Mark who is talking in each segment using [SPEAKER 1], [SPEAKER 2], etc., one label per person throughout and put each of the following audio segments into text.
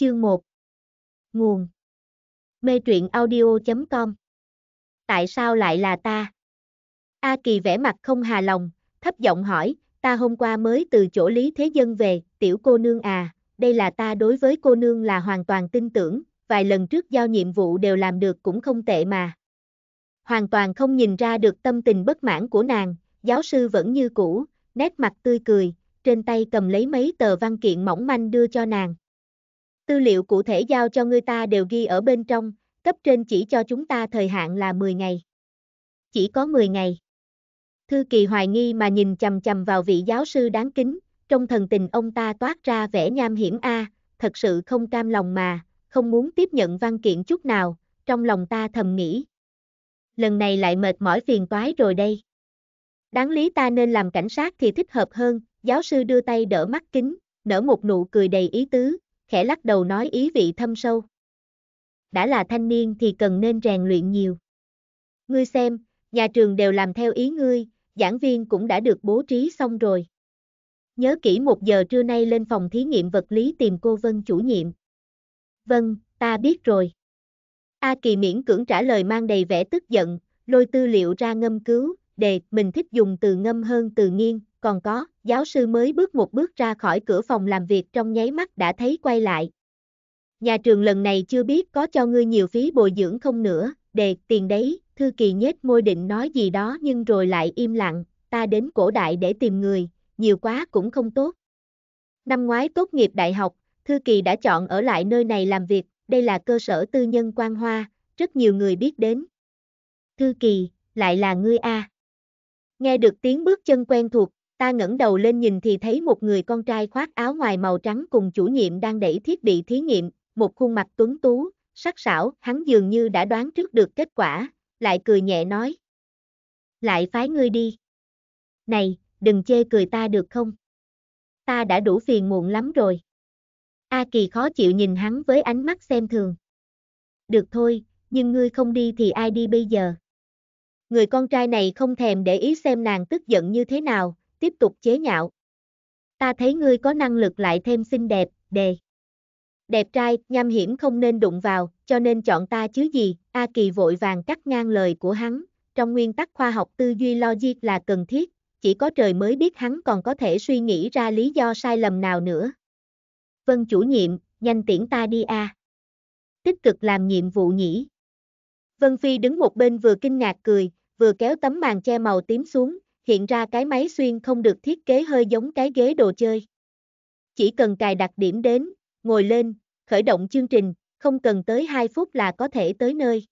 [SPEAKER 1] Chương 1 Nguồn Mê truyện audio.com Tại sao lại là ta? A Kỳ vẽ mặt không hà lòng, thấp giọng hỏi, ta hôm qua mới từ chỗ Lý Thế Dân về, tiểu cô nương à, đây là ta đối với cô nương là hoàn toàn tin tưởng, vài lần trước giao nhiệm vụ đều làm được cũng không tệ mà. Hoàn toàn không nhìn ra được tâm tình bất mãn của nàng, giáo sư vẫn như cũ, nét mặt tươi cười, trên tay cầm lấy mấy tờ văn kiện mỏng manh đưa cho nàng. Tư liệu cụ thể giao cho người ta đều ghi ở bên trong, cấp trên chỉ cho chúng ta thời hạn là 10 ngày. Chỉ có 10 ngày. Thư kỳ hoài nghi mà nhìn chầm chầm vào vị giáo sư đáng kính, trong thần tình ông ta toát ra vẻ nham hiểm a, thật sự không cam lòng mà, không muốn tiếp nhận văn kiện chút nào, trong lòng ta thầm nghĩ. Lần này lại mệt mỏi phiền toái rồi đây. Đáng lý ta nên làm cảnh sát thì thích hợp hơn, giáo sư đưa tay đỡ mắt kính, nở một nụ cười đầy ý tứ, khẽ lắc đầu nói ý vị thâm sâu. Đã là thanh niên thì cần nên rèn luyện nhiều. Ngươi xem, nhà trường đều làm theo ý ngươi, giảng viên cũng đã được bố trí xong rồi. Nhớ kỹ một giờ trưa nay lên phòng thí nghiệm vật lý tìm cô Vân chủ nhiệm. Vâng, ta biết rồi. A Kỳ miễn cưỡng trả lời mang đầy vẻ tức giận, lôi tư liệu ra ngâm cứu, đề, mình thích dùng từ ngâm hơn từ nghiêng còn có, giáo sư mới bước một bước ra khỏi cửa phòng làm việc trong nháy mắt đã thấy quay lại. Nhà trường lần này chưa biết có cho ngươi nhiều phí bồi dưỡng không nữa, đề tiền đấy, thư kỳ nhếch môi định nói gì đó nhưng rồi lại im lặng, ta đến cổ đại để tìm người, nhiều quá cũng không tốt. Năm ngoái tốt nghiệp đại học, Thư Kỳ đã chọn ở lại nơi này làm việc, đây là cơ sở tư nhân quan hoa, rất nhiều người biết đến. Thư Kỳ, lại là ngươi a. Nghe được tiếng bước chân quen thuộc, Ta ngẩng đầu lên nhìn thì thấy một người con trai khoác áo ngoài màu trắng cùng chủ nhiệm đang đẩy thiết bị thí nghiệm, một khuôn mặt tuấn tú, sắc sảo, hắn dường như đã đoán trước được kết quả, lại cười nhẹ nói. Lại phái ngươi đi. Này, đừng chê cười ta được không? Ta đã đủ phiền muộn lắm rồi. A Kỳ khó chịu nhìn hắn với ánh mắt xem thường. Được thôi, nhưng ngươi không đi thì ai đi bây giờ? Người con trai này không thèm để ý xem nàng tức giận như thế nào, tiếp tục chế nhạo. Ta thấy ngươi có năng lực lại thêm xinh đẹp, đề. Đẹp trai, nham hiểm không nên đụng vào, cho nên chọn ta chứ gì, A Kỳ vội vàng cắt ngang lời của hắn, trong nguyên tắc khoa học tư duy logic là cần thiết, chỉ có trời mới biết hắn còn có thể suy nghĩ ra lý do sai lầm nào nữa. Vân chủ nhiệm, nhanh tiễn ta đi a. Tích cực làm nhiệm vụ nhỉ. Vân Phi đứng một bên vừa kinh ngạc cười, vừa kéo tấm màn che màu tím xuống, hiện ra cái máy xuyên không được thiết kế hơi giống cái ghế đồ chơi. Chỉ cần cài đặt điểm đến, ngồi lên, khởi động chương trình, không cần tới 2 phút là có thể tới nơi.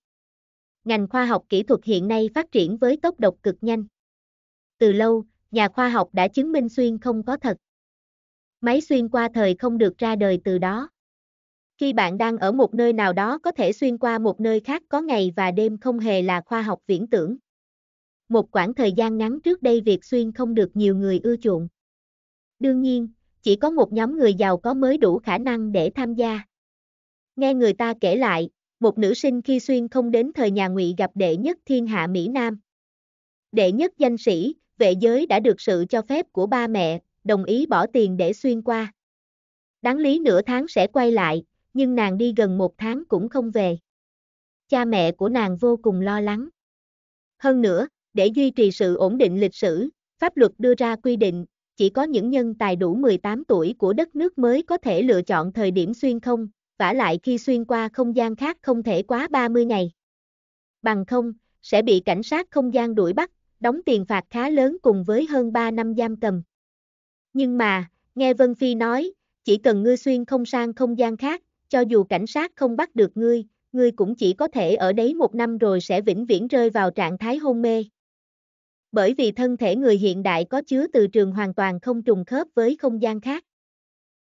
[SPEAKER 1] Ngành khoa học kỹ thuật hiện nay phát triển với tốc độ cực nhanh. Từ lâu, nhà khoa học đã chứng minh xuyên không có thật. Máy xuyên qua thời không được ra đời từ đó. Khi bạn đang ở một nơi nào đó có thể xuyên qua một nơi khác có ngày và đêm không hề là khoa học viễn tưởng một quãng thời gian ngắn trước đây việc Xuyên không được nhiều người ưa chuộng. Đương nhiên, chỉ có một nhóm người giàu có mới đủ khả năng để tham gia. Nghe người ta kể lại, một nữ sinh khi Xuyên không đến thời nhà ngụy gặp đệ nhất thiên hạ Mỹ Nam. Đệ nhất danh sĩ, vệ giới đã được sự cho phép của ba mẹ, đồng ý bỏ tiền để Xuyên qua. Đáng lý nửa tháng sẽ quay lại, nhưng nàng đi gần một tháng cũng không về. Cha mẹ của nàng vô cùng lo lắng. Hơn nữa, để duy trì sự ổn định lịch sử, pháp luật đưa ra quy định, chỉ có những nhân tài đủ 18 tuổi của đất nước mới có thể lựa chọn thời điểm xuyên không, vả lại khi xuyên qua không gian khác không thể quá 30 ngày. Bằng không, sẽ bị cảnh sát không gian đuổi bắt, đóng tiền phạt khá lớn cùng với hơn 3 năm giam cầm. Nhưng mà, nghe Vân Phi nói, chỉ cần ngươi xuyên không sang không gian khác, cho dù cảnh sát không bắt được ngươi, ngươi cũng chỉ có thể ở đấy một năm rồi sẽ vĩnh viễn rơi vào trạng thái hôn mê bởi vì thân thể người hiện đại có chứa từ trường hoàn toàn không trùng khớp với không gian khác.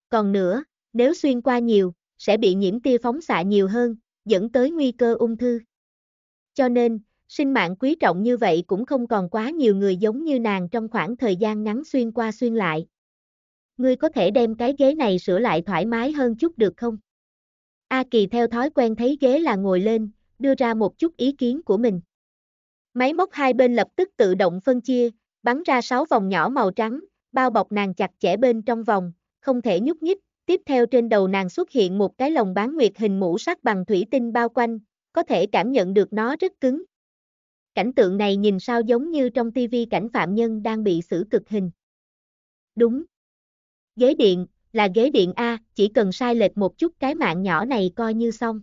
[SPEAKER 1] Còn nữa, nếu xuyên qua nhiều, sẽ bị nhiễm tia phóng xạ nhiều hơn, dẫn tới nguy cơ ung thư. Cho nên, sinh mạng quý trọng như vậy cũng không còn quá nhiều người giống như nàng trong khoảng thời gian ngắn xuyên qua xuyên lại. Ngươi có thể đem cái ghế này sửa lại thoải mái hơn chút được không? A Kỳ theo thói quen thấy ghế là ngồi lên, đưa ra một chút ý kiến của mình. Máy móc hai bên lập tức tự động phân chia, bắn ra sáu vòng nhỏ màu trắng, bao bọc nàng chặt chẽ bên trong vòng, không thể nhúc nhích. Tiếp theo trên đầu nàng xuất hiện một cái lồng bán nguyệt hình mũ sắt bằng thủy tinh bao quanh, có thể cảm nhận được nó rất cứng. Cảnh tượng này nhìn sao giống như trong tivi cảnh phạm nhân đang bị xử cực hình. Đúng. Ghế điện, là ghế điện A, chỉ cần sai lệch một chút cái mạng nhỏ này coi như xong.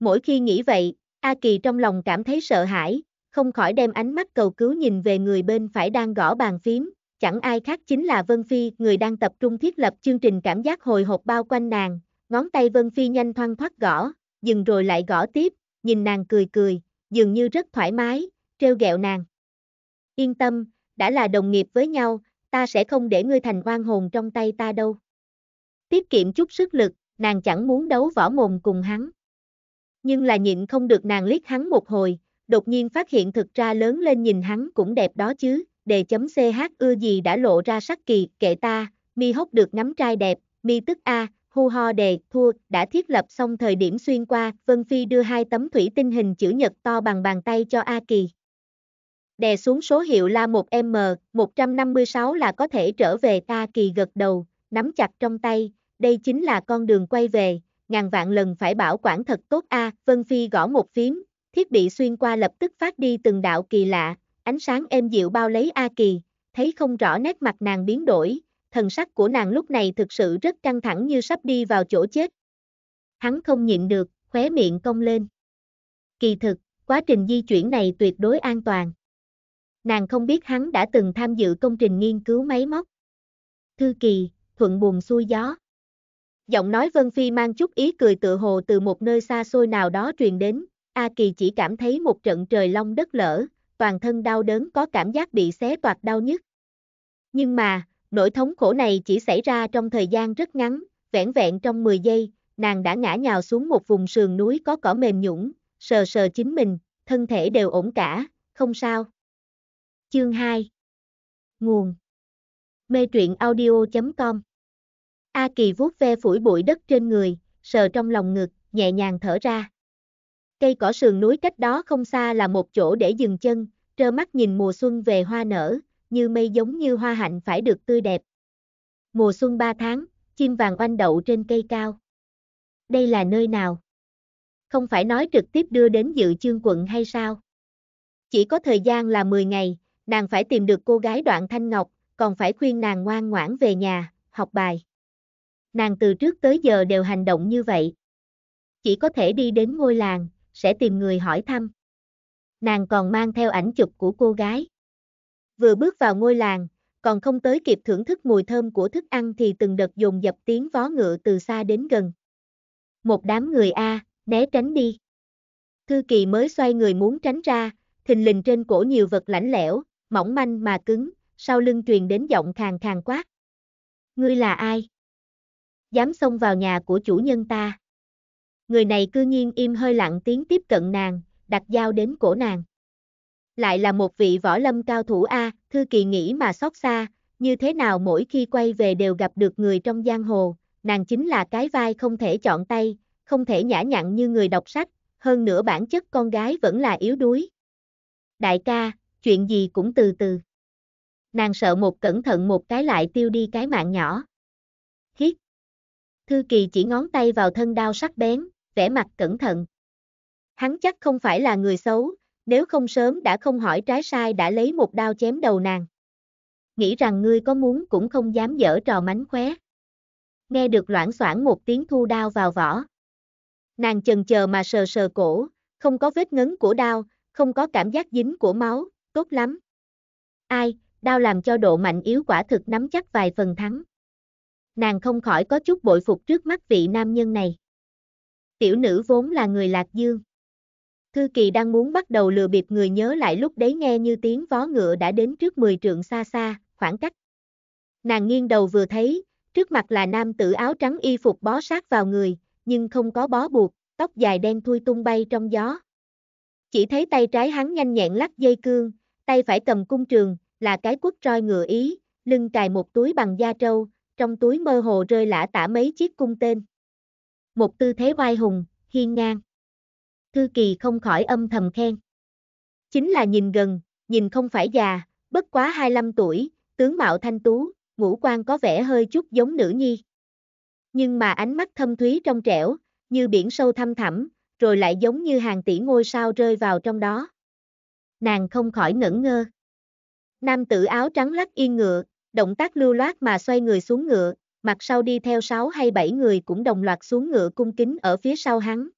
[SPEAKER 1] Mỗi khi nghĩ vậy, A Kỳ trong lòng cảm thấy sợ hãi, không khỏi đem ánh mắt cầu cứu nhìn về người bên phải đang gõ bàn phím, chẳng ai khác chính là Vân Phi, người đang tập trung thiết lập chương trình cảm giác hồi hộp bao quanh nàng, ngón tay Vân Phi nhanh thoăn thoắt gõ, dừng rồi lại gõ tiếp, nhìn nàng cười cười, dường như rất thoải mái, treo gẹo nàng. Yên tâm, đã là đồng nghiệp với nhau, ta sẽ không để ngươi thành oan hồn trong tay ta đâu. Tiết kiệm chút sức lực, nàng chẳng muốn đấu võ mồm cùng hắn. Nhưng là nhịn không được nàng liếc hắn một hồi, đột nhiên phát hiện thực ra lớn lên nhìn hắn cũng đẹp đó chứ, đề chấm CH ưa gì đã lộ ra sắc kỳ, kệ ta, mi hốc được nắm trai đẹp, mi tức A, hu ho đề, thua, đã thiết lập xong thời điểm xuyên qua, Vân Phi đưa hai tấm thủy tinh hình chữ nhật to bằng bàn tay cho A Kỳ. Đè xuống số hiệu là 1M, 156 là có thể trở về ta Kỳ gật đầu, nắm chặt trong tay, đây chính là con đường quay về, ngàn vạn lần phải bảo quản thật tốt A, Vân Phi gõ một phím, thiết bị xuyên qua lập tức phát đi từng đạo kỳ lạ, ánh sáng êm dịu bao lấy A Kỳ, thấy không rõ nét mặt nàng biến đổi, thần sắc của nàng lúc này thực sự rất căng thẳng như sắp đi vào chỗ chết. Hắn không nhịn được, khóe miệng cong lên. Kỳ thực, quá trình di chuyển này tuyệt đối an toàn. Nàng không biết hắn đã từng tham dự công trình nghiên cứu máy móc. Thư kỳ, thuận buồn xuôi gió. Giọng nói Vân Phi mang chút ý cười tự hồ từ một nơi xa xôi nào đó truyền đến, A Kỳ chỉ cảm thấy một trận trời long đất lở, toàn thân đau đớn có cảm giác bị xé toạc đau nhức. Nhưng mà, nỗi thống khổ này chỉ xảy ra trong thời gian rất ngắn, vẻn vẹn trong 10 giây, nàng đã ngã nhào xuống một vùng sườn núi có cỏ mềm nhũng, sờ sờ chính mình, thân thể đều ổn cả, không sao. Chương 2 Nguồn Mê truyện audio.com A Kỳ vuốt ve phủi bụi đất trên người, sờ trong lòng ngực, nhẹ nhàng thở ra. Cây cỏ sườn núi cách đó không xa là một chỗ để dừng chân, trơ mắt nhìn mùa xuân về hoa nở, như mây giống như hoa hạnh phải được tươi đẹp. Mùa xuân ba tháng, chim vàng oanh đậu trên cây cao. Đây là nơi nào? Không phải nói trực tiếp đưa đến dự chương quận hay sao? Chỉ có thời gian là 10 ngày, nàng phải tìm được cô gái đoạn thanh ngọc, còn phải khuyên nàng ngoan ngoãn về nhà, học bài. Nàng từ trước tới giờ đều hành động như vậy. Chỉ có thể đi đến ngôi làng, sẽ tìm người hỏi thăm. Nàng còn mang theo ảnh chụp của cô gái. Vừa bước vào ngôi làng, còn không tới kịp thưởng thức mùi thơm của thức ăn thì từng đợt dồn dập tiếng vó ngựa từ xa đến gần. Một đám người A, né tránh đi. Thư kỳ mới xoay người muốn tránh ra, thình lình trên cổ nhiều vật lạnh lẽo, mỏng manh mà cứng, sau lưng truyền đến giọng khàn khàn quát. Ngươi là ai? Dám xông vào nhà của chủ nhân ta người này cư nhiên im hơi lặng tiếng tiếp cận nàng, đặt dao đến cổ nàng. Lại là một vị võ lâm cao thủ A, thư kỳ nghĩ mà xót xa, như thế nào mỗi khi quay về đều gặp được người trong giang hồ, nàng chính là cái vai không thể chọn tay, không thể nhã nhặn như người đọc sách, hơn nữa bản chất con gái vẫn là yếu đuối. Đại ca, chuyện gì cũng từ từ. Nàng sợ một cẩn thận một cái lại tiêu đi cái mạng nhỏ. Hít. Thư kỳ chỉ ngón tay vào thân đao sắc bén, vẻ mặt cẩn thận. Hắn chắc không phải là người xấu, nếu không sớm đã không hỏi trái sai đã lấy một đao chém đầu nàng. Nghĩ rằng ngươi có muốn cũng không dám dở trò mánh khóe. Nghe được loãng xoảng một tiếng thu đao vào vỏ. Nàng chần chờ mà sờ sờ cổ, không có vết ngấn của đao, không có cảm giác dính của máu, tốt lắm. Ai, đao làm cho độ mạnh yếu quả thực nắm chắc vài phần thắng. Nàng không khỏi có chút bội phục trước mắt vị nam nhân này tiểu nữ vốn là người lạc dương. Thư kỳ đang muốn bắt đầu lừa bịp người nhớ lại lúc đấy nghe như tiếng vó ngựa đã đến trước 10 trượng xa xa, khoảng cách. Nàng nghiêng đầu vừa thấy, trước mặt là nam tử áo trắng y phục bó sát vào người, nhưng không có bó buộc, tóc dài đen thui tung bay trong gió. Chỉ thấy tay trái hắn nhanh nhẹn lắc dây cương, tay phải cầm cung trường, là cái quất roi ngựa ý, lưng cài một túi bằng da trâu, trong túi mơ hồ rơi lả tả mấy chiếc cung tên một tư thế oai hùng, hiên ngang. Thư Kỳ không khỏi âm thầm khen. Chính là nhìn gần, nhìn không phải già, bất quá 25 tuổi, tướng mạo thanh tú, ngũ quan có vẻ hơi chút giống nữ nhi. Nhưng mà ánh mắt thâm thúy trong trẻo, như biển sâu thăm thẳm, rồi lại giống như hàng tỷ ngôi sao rơi vào trong đó. Nàng không khỏi ngẩn ngơ. Nam tử áo trắng lắc yên ngựa, động tác lưu loát mà xoay người xuống ngựa, mặt sau đi theo 6 hay 7 người cũng đồng loạt xuống ngựa cung kính ở phía sau hắn.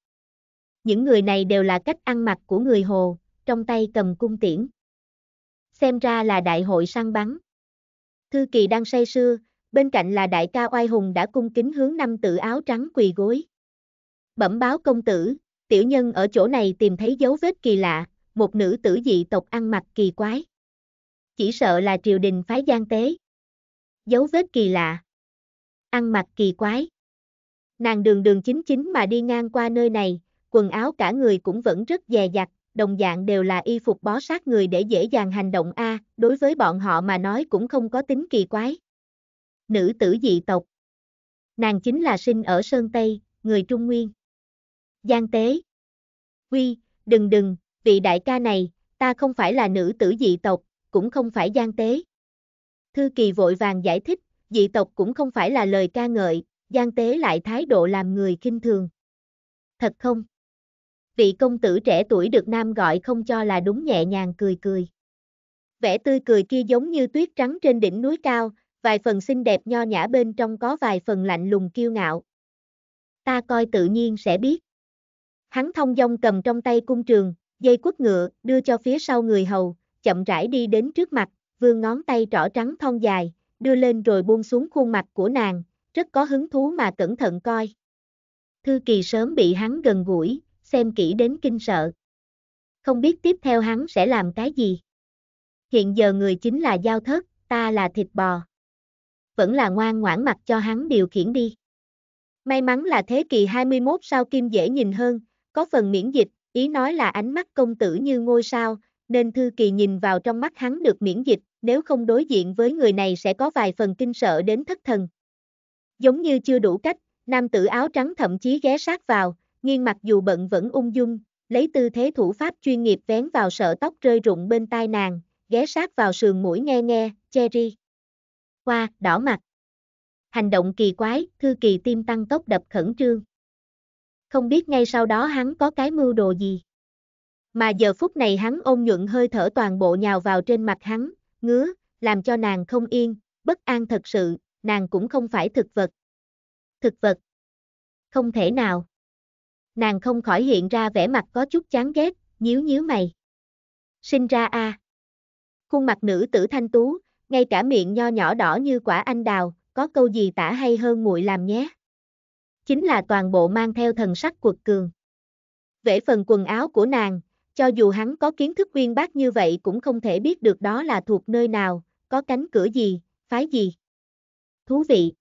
[SPEAKER 1] Những người này đều là cách ăn mặc của người Hồ, trong tay cầm cung tiễn. Xem ra là đại hội săn bắn. Thư Kỳ đang say sưa, bên cạnh là đại ca oai hùng đã cung kính hướng năm tử áo trắng quỳ gối. Bẩm báo công tử, tiểu nhân ở chỗ này tìm thấy dấu vết kỳ lạ, một nữ tử dị tộc ăn mặc kỳ quái. Chỉ sợ là triều đình phái gian tế. Dấu vết kỳ lạ ăn mặc kỳ quái. Nàng đường đường chính chính mà đi ngang qua nơi này, quần áo cả người cũng vẫn rất dè dặt, đồng dạng đều là y phục bó sát người để dễ dàng hành động A, đối với bọn họ mà nói cũng không có tính kỳ quái. Nữ tử dị tộc Nàng chính là sinh ở Sơn Tây, người Trung Nguyên. Giang tế Quy, đừng đừng, vị đại ca này, ta không phải là nữ tử dị tộc, cũng không phải Giang tế. Thư kỳ vội vàng giải thích, dị tộc cũng không phải là lời ca ngợi, giang tế lại thái độ làm người kinh thường. Thật không? Vị công tử trẻ tuổi được nam gọi không cho là đúng nhẹ nhàng cười cười. Vẻ tươi cười kia giống như tuyết trắng trên đỉnh núi cao, vài phần xinh đẹp nho nhã bên trong có vài phần lạnh lùng kiêu ngạo. Ta coi tự nhiên sẽ biết. Hắn thông dong cầm trong tay cung trường, dây quất ngựa, đưa cho phía sau người hầu, chậm rãi đi đến trước mặt, vương ngón tay trỏ trắng thon dài, đưa lên rồi buông xuống khuôn mặt của nàng, rất có hứng thú mà cẩn thận coi. Thư kỳ sớm bị hắn gần gũi, xem kỹ đến kinh sợ. Không biết tiếp theo hắn sẽ làm cái gì. Hiện giờ người chính là giao thất, ta là thịt bò. Vẫn là ngoan ngoãn mặt cho hắn điều khiển đi. May mắn là thế kỷ 21 sao kim dễ nhìn hơn, có phần miễn dịch, ý nói là ánh mắt công tử như ngôi sao, nên Thư Kỳ nhìn vào trong mắt hắn được miễn dịch, nếu không đối diện với người này sẽ có vài phần kinh sợ đến thất thần. Giống như chưa đủ cách, nam tử áo trắng thậm chí ghé sát vào, nghiêng mặt dù bận vẫn ung dung, lấy tư thế thủ pháp chuyên nghiệp vén vào sợ tóc rơi rụng bên tai nàng, ghé sát vào sườn mũi nghe nghe, Cherry. Hoa, đỏ mặt. Hành động kỳ quái, Thư Kỳ tim tăng tốc đập khẩn trương. Không biết ngay sau đó hắn có cái mưu đồ gì. Mà giờ phút này hắn ôn nhuận hơi thở toàn bộ nhào vào trên mặt hắn, ngứa, làm cho nàng không yên, bất an thật sự, nàng cũng không phải thực vật. Thực vật? Không thể nào. Nàng không khỏi hiện ra vẻ mặt có chút chán ghét, nhíu nhíu mày. Sinh ra a. Khuôn mặt nữ tử thanh tú, ngay cả miệng nho nhỏ đỏ như quả anh đào, có câu gì tả hay hơn muội làm nhé. Chính là toàn bộ mang theo thần sắc quật cường. Vẽ phần quần áo của nàng, cho dù hắn có kiến thức uyên bác như vậy cũng không thể biết được đó là thuộc nơi nào, có cánh cửa gì, phái gì. Thú vị.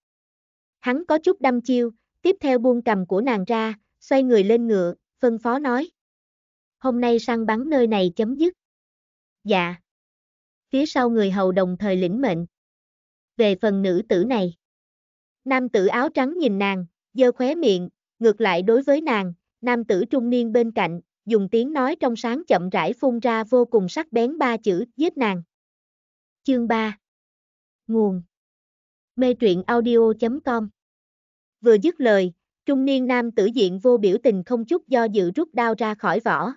[SPEAKER 1] Hắn có chút đâm chiêu, tiếp theo buông cầm của nàng ra, xoay người lên ngựa, phân phó nói. Hôm nay săn bắn nơi này chấm dứt. Dạ. Phía sau người hầu đồng thời lĩnh mệnh. Về phần nữ tử này. Nam tử áo trắng nhìn nàng, dơ khóe miệng, ngược lại đối với nàng, nam tử trung niên bên cạnh, dùng tiếng nói trong sáng chậm rãi phun ra vô cùng sắc bén ba chữ, giết nàng. Chương 3 Nguồn Mê truyện audio.com Vừa dứt lời, trung niên nam tử diện vô biểu tình không chút do dự rút đao ra khỏi vỏ.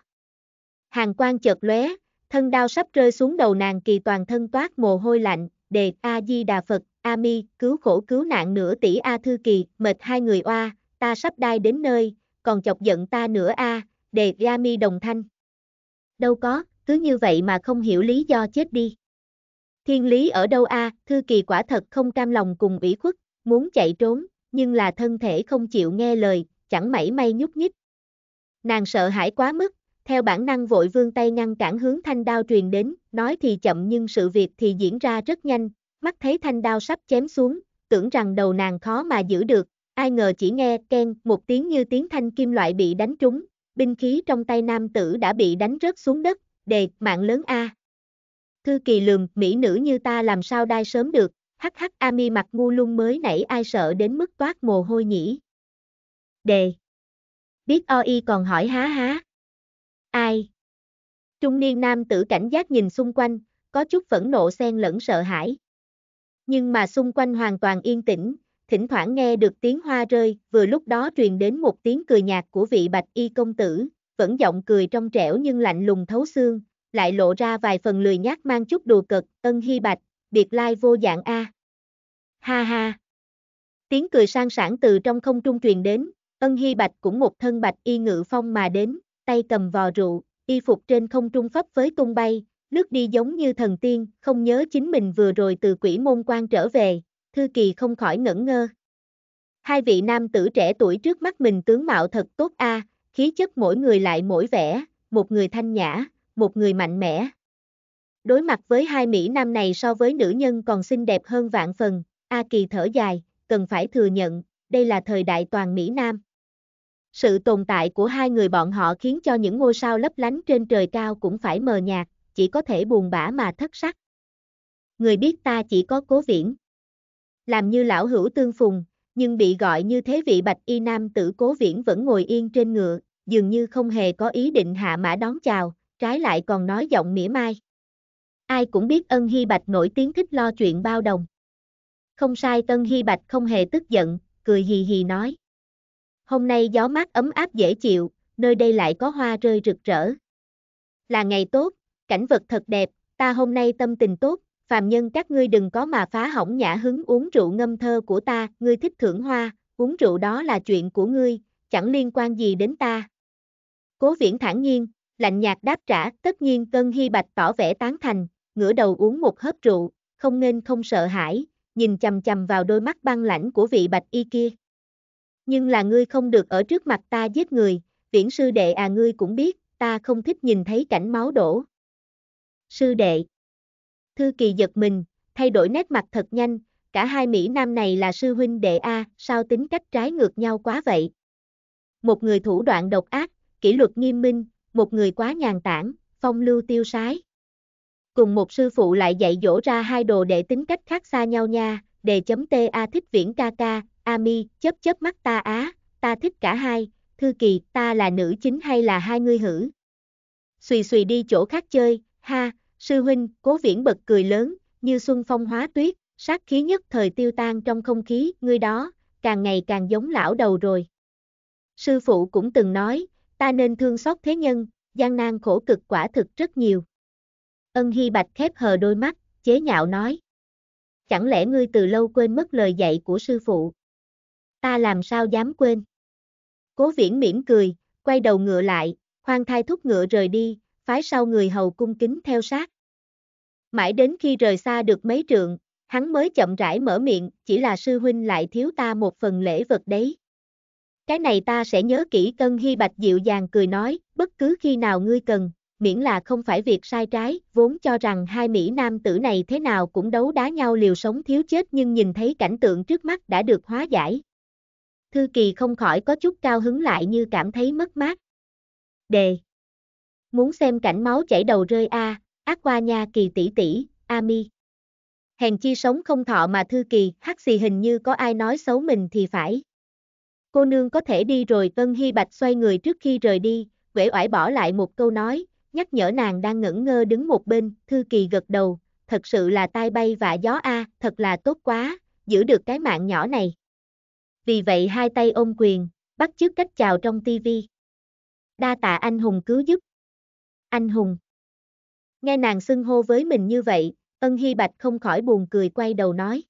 [SPEAKER 1] Hàng quan chợt lóe, thân đao sắp rơi xuống đầu nàng kỳ toàn thân toát mồ hôi lạnh, đề A-di-đà Phật, A-mi, cứu khổ cứu nạn nửa tỷ A-thư kỳ, mệt hai người oa, ta sắp đai đến nơi, còn chọc giận ta nữa A, đề ra mi đồng thanh. Đâu có, cứ như vậy mà không hiểu lý do chết đi. Thiên lý ở đâu a, à, thư kỳ quả thật không cam lòng cùng ủy khuất, muốn chạy trốn, nhưng là thân thể không chịu nghe lời, chẳng mảy may nhúc nhích. Nàng sợ hãi quá mức, theo bản năng vội vương tay ngăn cản hướng thanh đao truyền đến, nói thì chậm nhưng sự việc thì diễn ra rất nhanh, mắt thấy thanh đao sắp chém xuống, tưởng rằng đầu nàng khó mà giữ được, ai ngờ chỉ nghe ken một tiếng như tiếng thanh kim loại bị đánh trúng, binh khí trong tay nam tử đã bị đánh rớt xuống đất, đề, mạng lớn A. Thư kỳ lườm, mỹ nữ như ta làm sao đai sớm được, hắc hắc ami mặt ngu lung mới nảy ai sợ đến mức toát mồ hôi nhỉ. Đề. Biết oi còn hỏi há há. Ai? Trung niên nam tử cảnh giác nhìn xung quanh, có chút phẫn nộ xen lẫn sợ hãi. Nhưng mà xung quanh hoàn toàn yên tĩnh, thỉnh thoảng nghe được tiếng hoa rơi, vừa lúc đó truyền đến một tiếng cười nhạt của vị bạch y công tử, vẫn giọng cười trong trẻo nhưng lạnh lùng thấu xương, lại lộ ra vài phần lười nhát mang chút đùa cực, ân hy bạch, biệt lai vô dạng a. Ha ha. Tiếng cười sang sảng từ trong không trung truyền đến, ân hy bạch cũng một thân bạch y ngự phong mà đến, tay cầm vò rượu, y phục trên không trung pháp với tung bay, lướt đi giống như thần tiên, không nhớ chính mình vừa rồi từ quỷ môn quan trở về, Thư Kỳ không khỏi ngẩn ngơ. Hai vị nam tử trẻ tuổi trước mắt mình tướng mạo thật tốt a, khí chất mỗi người lại mỗi vẻ, một người thanh nhã, một người mạnh mẽ. Đối mặt với hai mỹ nam này so với nữ nhân còn xinh đẹp hơn vạn phần, A Kỳ thở dài, cần phải thừa nhận, đây là thời đại toàn mỹ nam. Sự tồn tại của hai người bọn họ khiến cho những ngôi sao lấp lánh trên trời cao cũng phải mờ nhạt, chỉ có thể buồn bã mà thất sắc. Người biết ta chỉ có cố viễn làm như lão hữu tương phùng, nhưng bị gọi như thế vị bạch y nam tử cố viễn vẫn ngồi yên trên ngựa, dường như không hề có ý định hạ mã đón chào, trái lại còn nói giọng mỉa mai. Ai cũng biết ân hy bạch nổi tiếng thích lo chuyện bao đồng. Không sai tân hy bạch không hề tức giận, cười hì hì nói. Hôm nay gió mát ấm áp dễ chịu, nơi đây lại có hoa rơi rực rỡ. Là ngày tốt, cảnh vật thật đẹp, ta hôm nay tâm tình tốt, phàm nhân các ngươi đừng có mà phá hỏng nhã hứng uống rượu ngâm thơ của ta, ngươi thích thưởng hoa, uống rượu đó là chuyện của ngươi, chẳng liên quan gì đến ta. Cố viễn thản nhiên, lạnh nhạt đáp trả, tất nhiên cân hy bạch tỏ vẻ tán thành, ngửa đầu uống một hớp rượu, không nên không sợ hãi, nhìn chầm chầm vào đôi mắt băng lãnh của vị bạch y kia. Nhưng là ngươi không được ở trước mặt ta giết người, viễn sư đệ à ngươi cũng biết, ta không thích nhìn thấy cảnh máu đổ. Sư đệ Thư Kỳ giật mình, thay đổi nét mặt thật nhanh, cả hai Mỹ Nam này là sư huynh đệ A, sao tính cách trái ngược nhau quá vậy? Một người thủ đoạn độc ác, kỷ luật nghiêm minh, một người quá nhàn tản, phong lưu tiêu sái. Cùng một sư phụ lại dạy dỗ ra hai đồ đệ tính cách khác xa nhau nha, đề chấm A thích viễn ca ca, Ami, chớp chớp mắt ta á, ta thích cả hai, thư kỳ, ta là nữ chính hay là hai ngươi hử? Xùy xùy đi chỗ khác chơi, ha, sư huynh, cố viễn bật cười lớn, như xuân phong hóa tuyết, sát khí nhất thời tiêu tan trong không khí, ngươi đó, càng ngày càng giống lão đầu rồi. Sư phụ cũng từng nói, ta nên thương xót thế nhân, gian nan khổ cực quả thực rất nhiều. Ân Hy Bạch khép hờ đôi mắt, chế nhạo nói. Chẳng lẽ ngươi từ lâu quên mất lời dạy của sư phụ? Ta làm sao dám quên? Cố viễn mỉm cười, quay đầu ngựa lại, khoan thai thúc ngựa rời đi, phái sau người hầu cung kính theo sát mãi đến khi rời xa được mấy trượng, hắn mới chậm rãi mở miệng, chỉ là sư huynh lại thiếu ta một phần lễ vật đấy. Cái này ta sẽ nhớ kỹ cân hy bạch dịu dàng cười nói, bất cứ khi nào ngươi cần, miễn là không phải việc sai trái, vốn cho rằng hai Mỹ nam tử này thế nào cũng đấu đá nhau liều sống thiếu chết nhưng nhìn thấy cảnh tượng trước mắt đã được hóa giải. Thư kỳ không khỏi có chút cao hứng lại như cảm thấy mất mát. Đề Muốn xem cảnh máu chảy đầu rơi a à, Ác qua nha kỳ tỷ tỷ, Ami. Hèn chi sống không thọ mà thư kỳ, hắc xì hình như có ai nói xấu mình thì phải. Cô nương có thể đi rồi Tân Hy Bạch xoay người trước khi rời đi, Quể oải bỏ lại một câu nói, nhắc nhở nàng đang ngẩn ngơ đứng một bên, Thư Kỳ gật đầu, thật sự là tai bay và gió a, thật là tốt quá, giữ được cái mạng nhỏ này. Vì vậy hai tay ôm quyền, bắt chước cách chào trong tivi. Đa tạ anh hùng cứu giúp. Anh hùng. Nghe nàng xưng hô với mình như vậy, ân hy bạch không khỏi buồn cười quay đầu nói.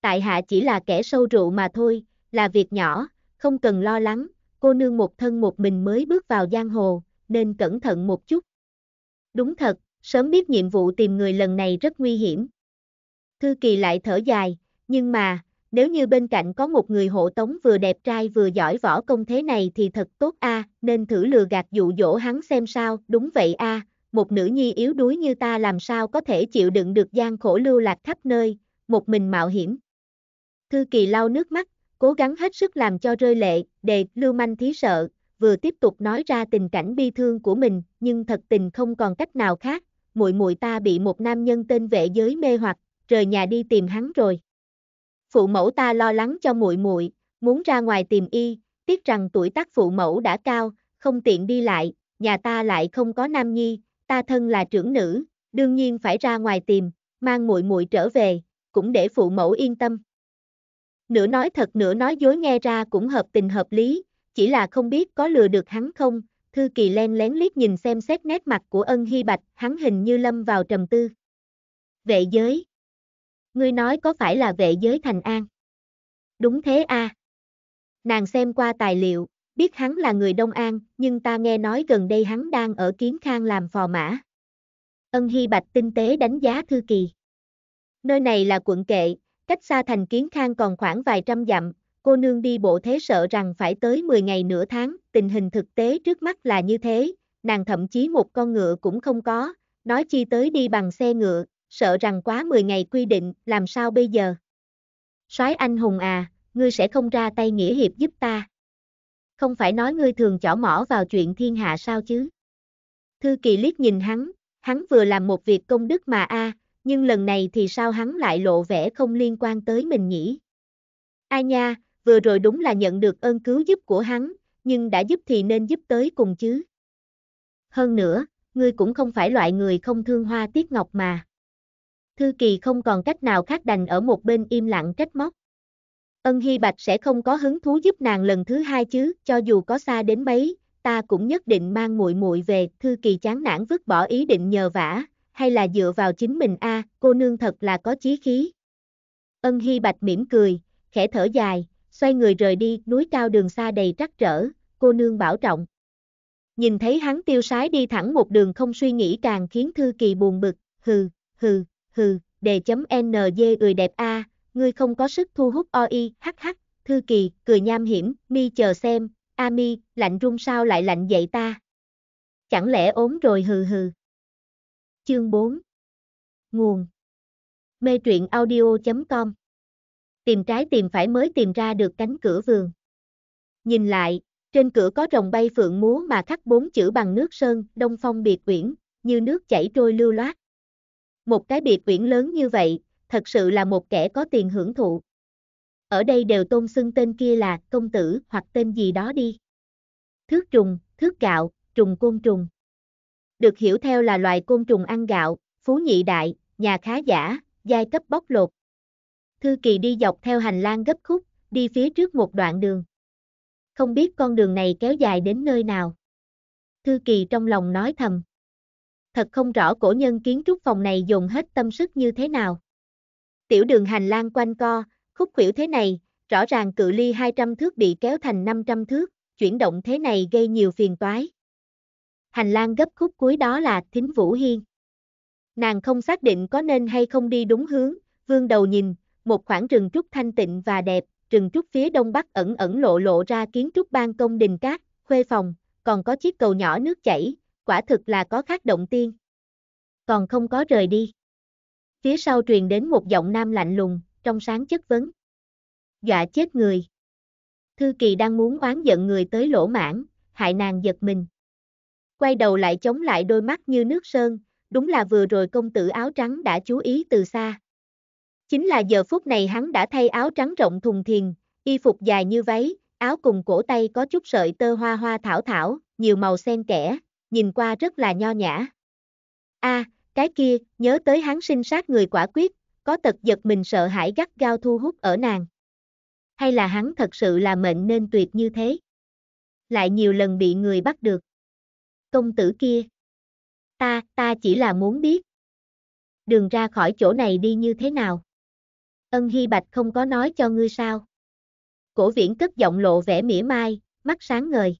[SPEAKER 1] Tại hạ chỉ là kẻ sâu rượu mà thôi, là việc nhỏ, không cần lo lắng, cô nương một thân một mình mới bước vào giang hồ, nên cẩn thận một chút. Đúng thật, sớm biết nhiệm vụ tìm người lần này rất nguy hiểm. Thư kỳ lại thở dài, nhưng mà, nếu như bên cạnh có một người hộ tống vừa đẹp trai vừa giỏi võ công thế này thì thật tốt a, nên thử lừa gạt dụ dỗ hắn xem sao, đúng vậy a, một nữ nhi yếu đuối như ta làm sao có thể chịu đựng được gian khổ lưu lạc khắp nơi, một mình mạo hiểm. Thư Kỳ lau nước mắt, cố gắng hết sức làm cho rơi lệ, để lưu manh thí sợ, vừa tiếp tục nói ra tình cảnh bi thương của mình, nhưng thật tình không còn cách nào khác, muội muội ta bị một nam nhân tên vệ giới mê hoặc, rời nhà đi tìm hắn rồi. Phụ mẫu ta lo lắng cho muội muội, muốn ra ngoài tìm y, tiếc rằng tuổi tác phụ mẫu đã cao, không tiện đi lại, nhà ta lại không có nam nhi, ta thân là trưởng nữ, đương nhiên phải ra ngoài tìm, mang muội muội trở về, cũng để phụ mẫu yên tâm. Nửa nói thật nửa nói dối nghe ra cũng hợp tình hợp lý, chỉ là không biết có lừa được hắn không, Thư Kỳ len lén liếc nhìn xem xét nét mặt của ân hy bạch, hắn hình như lâm vào trầm tư. Vệ giới. Ngươi nói có phải là vệ giới thành an? Đúng thế a. À. Nàng xem qua tài liệu, biết hắn là người Đông An, nhưng ta nghe nói gần đây hắn đang ở Kiến Khang làm phò mã. Ân Hy Bạch tinh tế đánh giá Thư Kỳ. Nơi này là quận kệ, cách xa thành Kiến Khang còn khoảng vài trăm dặm, cô nương đi bộ thế sợ rằng phải tới 10 ngày nửa tháng, tình hình thực tế trước mắt là như thế, nàng thậm chí một con ngựa cũng không có, nói chi tới đi bằng xe ngựa, sợ rằng quá 10 ngày quy định, làm sao bây giờ? Soái anh hùng à, ngươi sẽ không ra tay nghĩa hiệp giúp ta không phải nói ngươi thường chỏ mỏ vào chuyện thiên hạ sao chứ. Thư kỳ liếc nhìn hắn, hắn vừa làm một việc công đức mà a, nhưng lần này thì sao hắn lại lộ vẻ không liên quan tới mình nhỉ? A nha, vừa rồi đúng là nhận được ơn cứu giúp của hắn, nhưng đã giúp thì nên giúp tới cùng chứ. Hơn nữa, ngươi cũng không phải loại người không thương hoa Tiết ngọc mà. Thư kỳ không còn cách nào khác đành ở một bên im lặng trách móc. Ân Hy Bạch sẽ không có hứng thú giúp nàng lần thứ hai chứ, cho dù có xa đến mấy, ta cũng nhất định mang muội muội về, Thư Kỳ chán nản vứt bỏ ý định nhờ vả, hay là dựa vào chính mình a, à, cô nương thật là có chí khí. Ân Hy Bạch mỉm cười, khẽ thở dài, xoay người rời đi, núi cao đường xa đầy trắc trở, cô nương bảo trọng. Nhìn thấy hắn tiêu sái đi thẳng một đường không suy nghĩ càng khiến Thư Kỳ buồn bực, hừ, hừ, hừ, đề chấm NG người đẹp A, ngươi không có sức thu hút oi, hắc hắc, thư kỳ, cười nham hiểm, mi chờ xem, a mi, lạnh run sao lại lạnh dậy ta? Chẳng lẽ ốm rồi hừ hừ. Chương 4 Nguồn Mê truyện audio.com Tìm trái tìm phải mới tìm ra được cánh cửa vườn. Nhìn lại, trên cửa có rồng bay phượng múa mà khắc bốn chữ bằng nước sơn, đông phong biệt uyển, như nước chảy trôi lưu loát. Một cái biệt uyển lớn như vậy, thật sự là một kẻ có tiền hưởng thụ. Ở đây đều tôn xưng tên kia là công tử hoặc tên gì đó đi. Thước trùng, thước gạo, trùng côn trùng. Được hiểu theo là loài côn trùng ăn gạo, phú nhị đại, nhà khá giả, giai cấp bóc lột. Thư Kỳ đi dọc theo hành lang gấp khúc, đi phía trước một đoạn đường. Không biết con đường này kéo dài đến nơi nào. Thư Kỳ trong lòng nói thầm. Thật không rõ cổ nhân kiến trúc phòng này dùng hết tâm sức như thế nào. Tiểu đường hành lang quanh co, khúc khuỷu thế này, rõ ràng cự ly 200 thước bị kéo thành 500 thước, chuyển động thế này gây nhiều phiền toái. Hành lang gấp khúc cuối đó là Thính Vũ Hiên. Nàng không xác định có nên hay không đi đúng hướng, vương đầu nhìn, một khoảng rừng trúc thanh tịnh và đẹp, rừng trúc phía đông bắc ẩn ẩn lộ lộ ra kiến trúc ban công đình cát, khuê phòng, còn có chiếc cầu nhỏ nước chảy, quả thực là có khác động tiên. Còn không có rời đi. Phía sau truyền đến một giọng nam lạnh lùng, trong sáng chất vấn. Dọa chết người. Thư Kỳ đang muốn oán giận người tới lỗ mãn, hại nàng giật mình. Quay đầu lại chống lại đôi mắt như nước sơn, đúng là vừa rồi công tử áo trắng đã chú ý từ xa. Chính là giờ phút này hắn đã thay áo trắng rộng thùng thiền, y phục dài như váy, áo cùng cổ tay có chút sợi tơ hoa hoa thảo thảo, nhiều màu xen kẽ, nhìn qua rất là nho nhã. A, à, cái kia, nhớ tới hắn sinh sát người quả quyết, có tật giật mình sợ hãi gắt gao thu hút ở nàng. Hay là hắn thật sự là mệnh nên tuyệt như thế? Lại nhiều lần bị người bắt được. Công tử kia. Ta, ta chỉ là muốn biết. Đường ra khỏi chỗ này đi như thế nào? Ân Hy Bạch không có nói cho ngươi sao? Cổ viễn cất giọng lộ vẻ mỉa mai, mắt sáng ngời.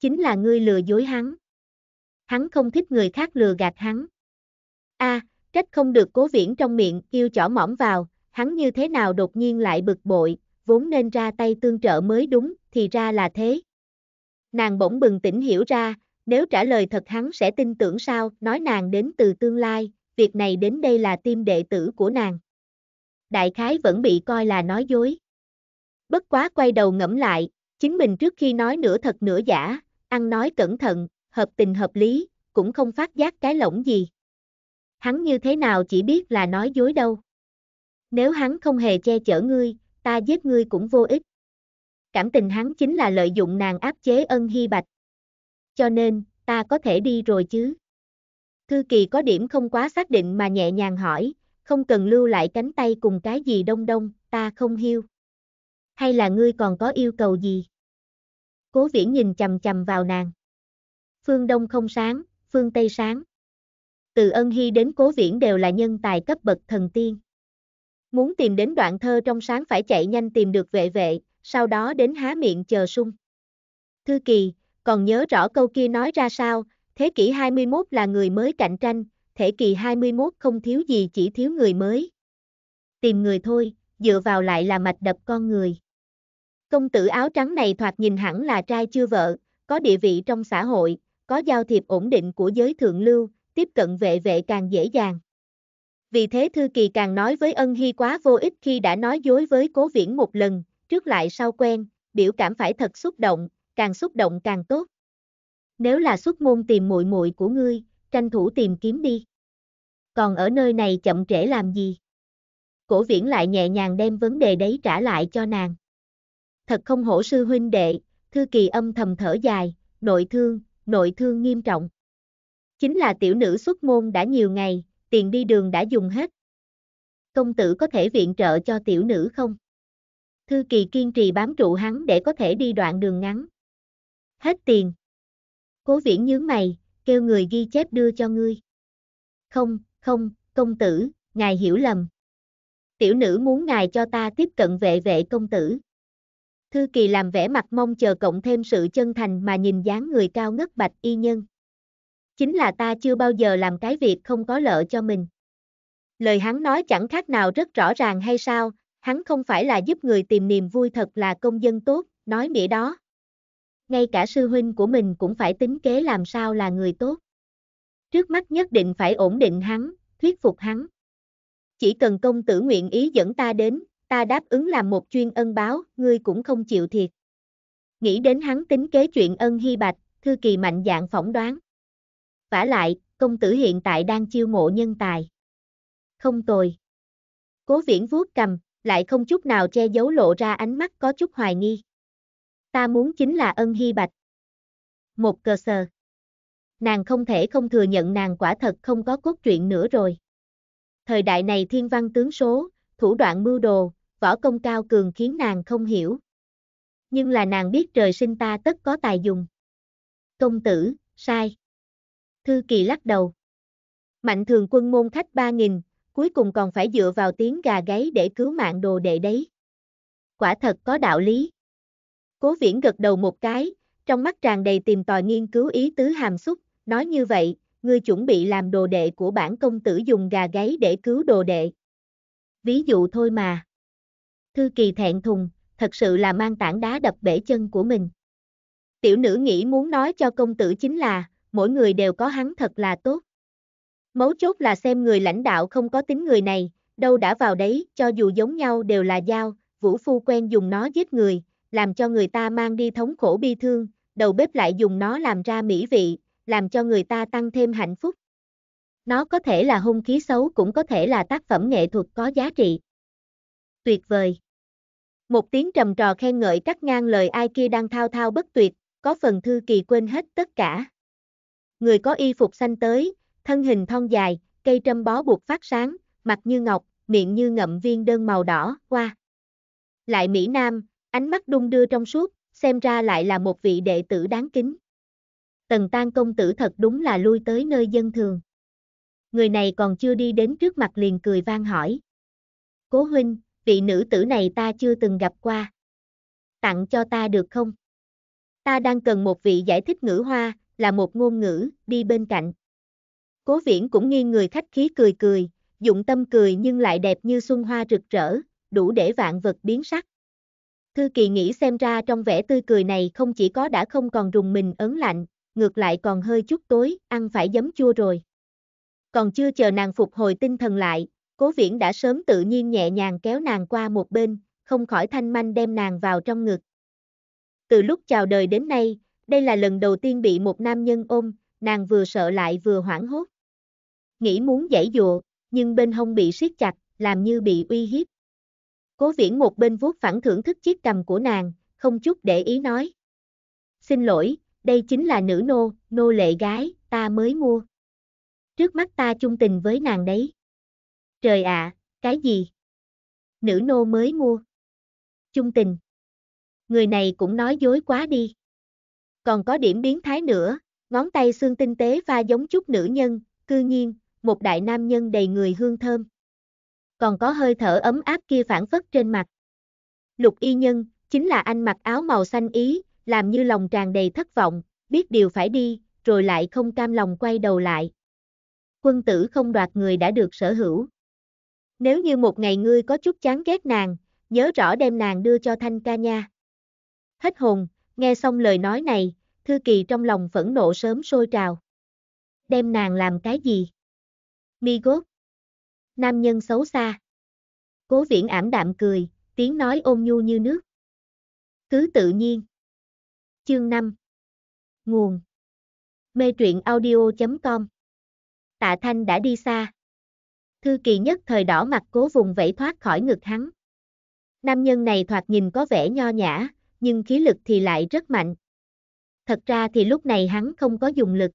[SPEAKER 1] Chính là ngươi lừa dối hắn. Hắn không thích người khác lừa gạt hắn a à, trách không được cố viễn trong miệng kêu chỏ mỏm vào, hắn như thế nào đột nhiên lại bực bội, vốn nên ra tay tương trợ mới đúng, thì ra là thế. Nàng bỗng bừng tỉnh hiểu ra, nếu trả lời thật hắn sẽ tin tưởng sao, nói nàng đến từ tương lai, việc này đến đây là tim đệ tử của nàng. Đại khái vẫn bị coi là nói dối. Bất quá quay đầu ngẫm lại, chính mình trước khi nói nửa thật nửa giả, ăn nói cẩn thận, hợp tình hợp lý, cũng không phát giác cái lỏng gì hắn như thế nào chỉ biết là nói dối đâu. Nếu hắn không hề che chở ngươi, ta giết ngươi cũng vô ích. Cảm tình hắn chính là lợi dụng nàng áp chế ân hy bạch. Cho nên, ta có thể đi rồi chứ. Thư kỳ có điểm không quá xác định mà nhẹ nhàng hỏi, không cần lưu lại cánh tay cùng cái gì đông đông, ta không hiu. Hay là ngươi còn có yêu cầu gì? Cố viễn nhìn chầm chầm vào nàng. Phương đông không sáng, phương tây sáng từ ân hy đến cố viễn đều là nhân tài cấp bậc thần tiên. Muốn tìm đến đoạn thơ trong sáng phải chạy nhanh tìm được vệ vệ, sau đó đến há miệng chờ sung. Thư kỳ, còn nhớ rõ câu kia nói ra sao, thế kỷ 21 là người mới cạnh tranh, thế kỷ 21 không thiếu gì chỉ thiếu người mới. Tìm người thôi, dựa vào lại là mạch đập con người. Công tử áo trắng này thoạt nhìn hẳn là trai chưa vợ, có địa vị trong xã hội, có giao thiệp ổn định của giới thượng lưu, tiếp cận vệ vệ càng dễ dàng. Vì thế Thư Kỳ càng nói với ân hy quá vô ích khi đã nói dối với cố viễn một lần, trước lại sau quen, biểu cảm phải thật xúc động, càng xúc động càng tốt. Nếu là xuất môn tìm muội muội của ngươi, tranh thủ tìm kiếm đi. Còn ở nơi này chậm trễ làm gì? Cổ viễn lại nhẹ nhàng đem vấn đề đấy trả lại cho nàng. Thật không hổ sư huynh đệ, Thư Kỳ âm thầm thở dài, nội thương, nội thương nghiêm trọng. Chính là tiểu nữ xuất môn đã nhiều ngày, tiền đi đường đã dùng hết. Công tử có thể viện trợ cho tiểu nữ không? Thư kỳ kiên trì bám trụ hắn để có thể đi đoạn đường ngắn. Hết tiền. Cố viễn nhướng mày, kêu người ghi chép đưa cho ngươi. Không, không, công tử, ngài hiểu lầm. Tiểu nữ muốn ngài cho ta tiếp cận vệ vệ công tử. Thư kỳ làm vẻ mặt mong chờ cộng thêm sự chân thành mà nhìn dáng người cao ngất bạch y nhân chính là ta chưa bao giờ làm cái việc không có lợi cho mình. Lời hắn nói chẳng khác nào rất rõ ràng hay sao, hắn không phải là giúp người tìm niềm vui thật là công dân tốt, nói nghĩa đó. Ngay cả sư huynh của mình cũng phải tính kế làm sao là người tốt. Trước mắt nhất định phải ổn định hắn, thuyết phục hắn. Chỉ cần công tử nguyện ý dẫn ta đến, ta đáp ứng làm một chuyên ân báo, ngươi cũng không chịu thiệt. Nghĩ đến hắn tính kế chuyện ân hy bạch, thư kỳ mạnh dạng phỏng đoán vả lại, công tử hiện tại đang chiêu mộ nhân tài. Không tồi. Cố viễn vuốt cầm, lại không chút nào che giấu lộ ra ánh mắt có chút hoài nghi. Ta muốn chính là ân hy bạch. Một cơ sở. Nàng không thể không thừa nhận nàng quả thật không có cốt truyện nữa rồi. Thời đại này thiên văn tướng số, thủ đoạn mưu đồ, võ công cao cường khiến nàng không hiểu. Nhưng là nàng biết trời sinh ta tất có tài dùng. Công tử, sai. Thư Kỳ lắc đầu. Mạnh thường quân môn khách 3.000, cuối cùng còn phải dựa vào tiếng gà gáy để cứu mạng đồ đệ đấy. Quả thật có đạo lý. Cố viễn gật đầu một cái, trong mắt tràn đầy tìm tòi nghiên cứu ý tứ hàm xúc, nói như vậy, ngươi chuẩn bị làm đồ đệ của bản công tử dùng gà gáy để cứu đồ đệ. Ví dụ thôi mà. Thư kỳ thẹn thùng, thật sự là mang tảng đá đập bể chân của mình. Tiểu nữ nghĩ muốn nói cho công tử chính là, mỗi người đều có hắn thật là tốt. Mấu chốt là xem người lãnh đạo không có tính người này, đâu đã vào đấy, cho dù giống nhau đều là dao, vũ phu quen dùng nó giết người, làm cho người ta mang đi thống khổ bi thương, đầu bếp lại dùng nó làm ra mỹ vị, làm cho người ta tăng thêm hạnh phúc. Nó có thể là hung khí xấu cũng có thể là tác phẩm nghệ thuật có giá trị. Tuyệt vời. Một tiếng trầm trò khen ngợi cắt ngang lời ai kia đang thao thao bất tuyệt, có phần thư kỳ quên hết tất cả người có y phục xanh tới, thân hình thon dài, cây trâm bó buộc phát sáng, mặt như ngọc, miệng như ngậm viên đơn màu đỏ, qua. Lại Mỹ Nam, ánh mắt đung đưa trong suốt, xem ra lại là một vị đệ tử đáng kính. Tần Tan công tử thật đúng là lui tới nơi dân thường. Người này còn chưa đi đến trước mặt liền cười vang hỏi. Cố huynh, vị nữ tử này ta chưa từng gặp qua. Tặng cho ta được không? Ta đang cần một vị giải thích ngữ hoa, là một ngôn ngữ, đi bên cạnh. Cố viễn cũng nghiêng người khách khí cười cười, dụng tâm cười nhưng lại đẹp như xuân hoa rực rỡ, đủ để vạn vật biến sắc. Thư kỳ nghĩ xem ra trong vẻ tươi cười này không chỉ có đã không còn rùng mình ấn lạnh, ngược lại còn hơi chút tối, ăn phải giấm chua rồi. Còn chưa chờ nàng phục hồi tinh thần lại, cố viễn đã sớm tự nhiên nhẹ nhàng kéo nàng qua một bên, không khỏi thanh manh đem nàng vào trong ngực. Từ lúc chào đời đến nay, đây là lần đầu tiên bị một nam nhân ôm, nàng vừa sợ lại vừa hoảng hốt. Nghĩ muốn giải dụa, nhưng bên hông bị siết chặt, làm như bị uy hiếp. Cố viễn một bên vuốt phản thưởng thức chiếc cầm của nàng, không chút để ý nói. Xin lỗi, đây chính là nữ nô, nô lệ gái, ta mới mua. Trước mắt ta chung tình với nàng đấy. Trời ạ, à, cái gì? Nữ nô mới mua. Chung tình. Người này cũng nói dối quá đi còn có điểm biến thái nữa, ngón tay xương tinh tế pha giống chút nữ nhân, cư nhiên, một đại nam nhân đầy người hương thơm. Còn có hơi thở ấm áp kia phản phất trên mặt. Lục y nhân, chính là anh mặc áo màu xanh ý, làm như lòng tràn đầy thất vọng, biết điều phải đi, rồi lại không cam lòng quay đầu lại. Quân tử không đoạt người đã được sở hữu. Nếu như một ngày ngươi có chút chán ghét nàng, nhớ rõ đem nàng đưa cho Thanh ca nha. Hết hồn, Nghe xong lời nói này, Thư Kỳ trong lòng phẫn nộ sớm sôi trào. Đem nàng làm cái gì? Mi gốt. Nam nhân xấu xa. Cố viễn ảm đạm cười, tiếng nói ôn nhu như nước. Cứ tự nhiên. Chương 5. Nguồn. Mê truyện audio.com Tạ Thanh đã đi xa. Thư Kỳ nhất thời đỏ mặt cố vùng vẫy thoát khỏi ngực hắn. Nam nhân này thoạt nhìn có vẻ nho nhã, nhưng khí lực thì lại rất mạnh. Thật ra thì lúc này hắn không có dùng lực.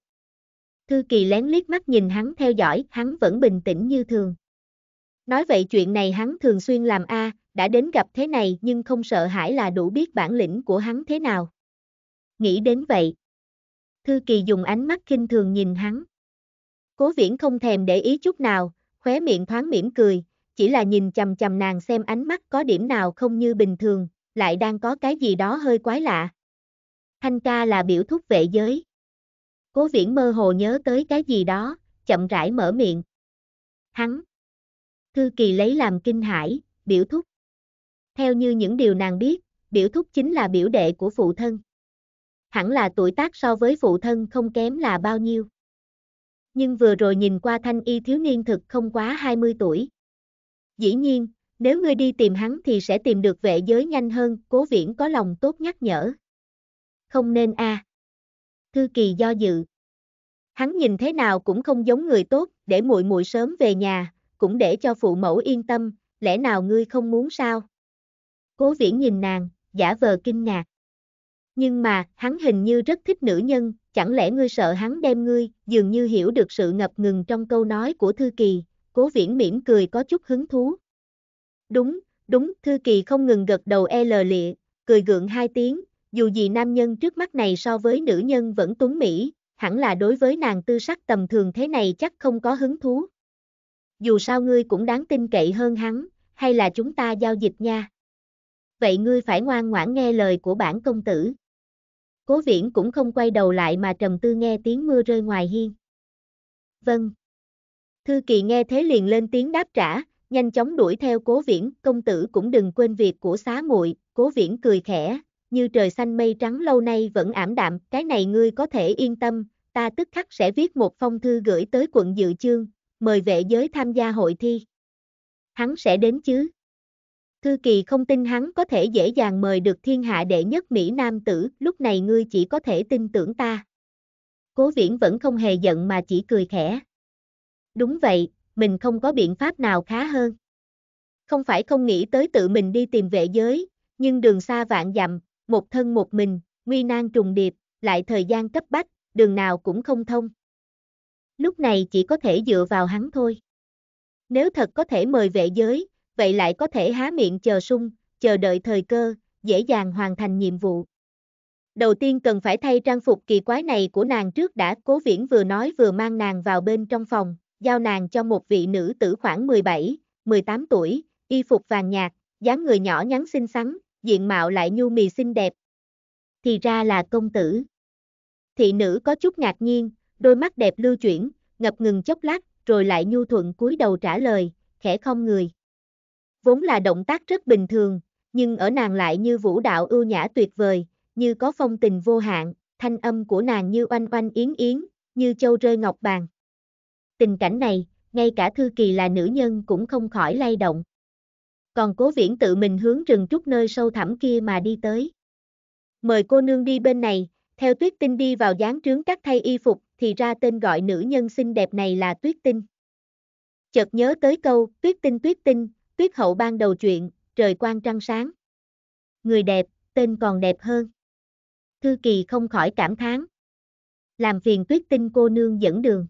[SPEAKER 1] Thư Kỳ lén liếc mắt nhìn hắn theo dõi, hắn vẫn bình tĩnh như thường. Nói vậy chuyện này hắn thường xuyên làm a, đã đến gặp thế này nhưng không sợ hãi là đủ biết bản lĩnh của hắn thế nào. Nghĩ đến vậy. Thư Kỳ dùng ánh mắt kinh thường nhìn hắn. Cố viễn không thèm để ý chút nào, khóe miệng thoáng mỉm cười, chỉ là nhìn chầm chầm nàng xem ánh mắt có điểm nào không như bình thường, lại đang có cái gì đó hơi quái lạ. Thanh ca là biểu thúc vệ giới. Cố viễn mơ hồ nhớ tới cái gì đó, chậm rãi mở miệng. Hắn. Thư kỳ lấy làm kinh hãi, biểu thúc. Theo như những điều nàng biết, biểu thúc chính là biểu đệ của phụ thân. Hẳn là tuổi tác so với phụ thân không kém là bao nhiêu. Nhưng vừa rồi nhìn qua thanh y thiếu niên thực không quá 20 tuổi. Dĩ nhiên, nếu ngươi đi tìm hắn thì sẽ tìm được vệ giới nhanh hơn, cố viễn có lòng tốt nhắc nhở. Không nên a. À. Thư kỳ do dự. Hắn nhìn thế nào cũng không giống người tốt, để muội muội sớm về nhà, cũng để cho phụ mẫu yên tâm, lẽ nào ngươi không muốn sao? Cố viễn nhìn nàng, giả vờ kinh ngạc. Nhưng mà, hắn hình như rất thích nữ nhân, chẳng lẽ ngươi sợ hắn đem ngươi, dường như hiểu được sự ngập ngừng trong câu nói của Thư Kỳ, cố viễn mỉm cười có chút hứng thú, đúng, đúng, thư kỳ không ngừng gật đầu e l lịa, cười gượng hai tiếng, dù gì nam nhân trước mắt này so với nữ nhân vẫn tuấn mỹ, hẳn là đối với nàng tư sắc tầm thường thế này chắc không có hứng thú. Dù sao ngươi cũng đáng tin cậy hơn hắn, hay là chúng ta giao dịch nha. Vậy ngươi phải ngoan ngoãn nghe lời của bản công tử. Cố viễn cũng không quay đầu lại mà trầm tư nghe tiếng mưa rơi ngoài hiên. Vâng. Thư kỳ nghe thế liền lên tiếng đáp trả, nhanh chóng đuổi theo cố viễn, công tử cũng đừng quên việc của xá muội, cố viễn cười khẽ, như trời xanh mây trắng lâu nay vẫn ảm đạm, cái này ngươi có thể yên tâm, ta tức khắc sẽ viết một phong thư gửi tới quận dự chương, mời vệ giới tham gia hội thi. Hắn sẽ đến chứ? Thư kỳ không tin hắn có thể dễ dàng mời được thiên hạ đệ nhất Mỹ Nam tử, lúc này ngươi chỉ có thể tin tưởng ta. Cố viễn vẫn không hề giận mà chỉ cười khẽ. Đúng vậy, mình không có biện pháp nào khá hơn. Không phải không nghĩ tới tự mình đi tìm vệ giới, nhưng đường xa vạn dặm, một thân một mình, nguy nan trùng điệp, lại thời gian cấp bách, đường nào cũng không thông. Lúc này chỉ có thể dựa vào hắn thôi. Nếu thật có thể mời vệ giới, vậy lại có thể há miệng chờ sung, chờ đợi thời cơ, dễ dàng hoàn thành nhiệm vụ. Đầu tiên cần phải thay trang phục kỳ quái này của nàng trước đã, Cố Viễn vừa nói vừa mang nàng vào bên trong phòng, giao nàng cho một vị nữ tử khoảng 17, 18 tuổi, y phục vàng nhạt, dáng người nhỏ nhắn xinh xắn, diện mạo lại nhu mì xinh đẹp. Thì ra là công tử. Thị nữ có chút ngạc nhiên, đôi mắt đẹp lưu chuyển, ngập ngừng chốc lát, rồi lại nhu thuận cúi đầu trả lời, khẽ không người. Vốn là động tác rất bình thường, nhưng ở nàng lại như vũ đạo ưu nhã tuyệt vời, như có phong tình vô hạn, thanh âm của nàng như oanh oanh yến yến, như châu rơi ngọc bàn. Tình cảnh này, ngay cả Thư Kỳ là nữ nhân cũng không khỏi lay động. Còn Cố Viễn tự mình hướng rừng trúc nơi sâu thẳm kia mà đi tới. Mời cô nương đi bên này, theo tuyết tinh đi vào gián trướng các thay y phục, thì ra tên gọi nữ nhân xinh đẹp này là tuyết tinh. Chợt nhớ tới câu, tuyết tinh tuyết tinh, tuyết hậu ban đầu chuyện, trời quang trăng sáng. Người đẹp, tên còn đẹp hơn. Thư Kỳ không khỏi cảm thán. Làm phiền tuyết tinh cô nương dẫn đường.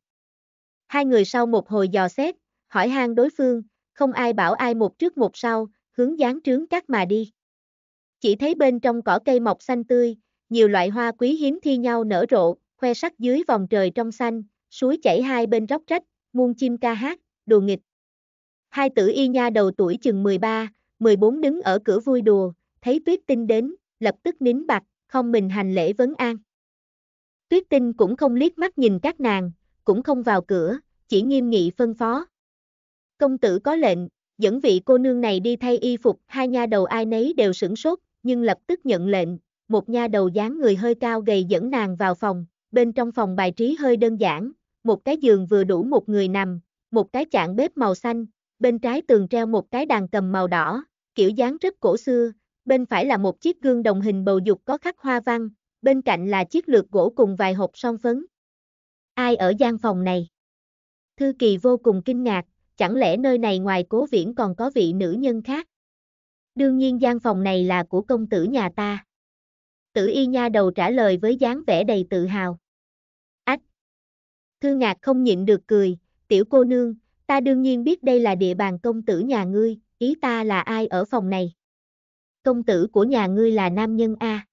[SPEAKER 1] Hai người sau một hồi dò xét, hỏi hang đối phương, không ai bảo ai một trước một sau, hướng dáng trướng cắt mà đi. Chỉ thấy bên trong cỏ cây mọc xanh tươi, nhiều loại hoa quý hiếm thi nhau nở rộ, khoe sắc dưới vòng trời trong xanh, suối chảy hai bên róc rách, muôn chim ca hát, đùa nghịch. Hai tử y nha đầu tuổi chừng 13, 14 đứng ở cửa vui đùa, thấy tuyết tinh đến, lập tức nín bạc, không mình hành lễ vấn an. Tuyết tinh cũng không liếc mắt nhìn các nàng, cũng không vào cửa, chỉ nghiêm nghị phân phó. Công tử có lệnh, dẫn vị cô nương này đi thay y phục, hai nha đầu ai nấy đều sửng sốt, nhưng lập tức nhận lệnh, một nha đầu dáng người hơi cao gầy dẫn nàng vào phòng, bên trong phòng bài trí hơi đơn giản, một cái giường vừa đủ một người nằm, một cái chạn bếp màu xanh, bên trái tường treo một cái đàn cầm màu đỏ, kiểu dáng rất cổ xưa, bên phải là một chiếc gương đồng hình bầu dục có khắc hoa văn, bên cạnh là chiếc lược gỗ cùng vài hộp son phấn. Ai ở gian phòng này? Thư Kỳ vô cùng kinh ngạc, chẳng lẽ nơi này ngoài cố viễn còn có vị nữ nhân khác? Đương nhiên gian phòng này là của công tử nhà ta. Tử y nha đầu trả lời với dáng vẻ đầy tự hào. Ách! Thư ngạc không nhịn được cười, tiểu cô nương, ta đương nhiên biết đây là địa bàn công tử nhà ngươi, ý ta là ai ở phòng này? Công tử của nhà ngươi là nam nhân A.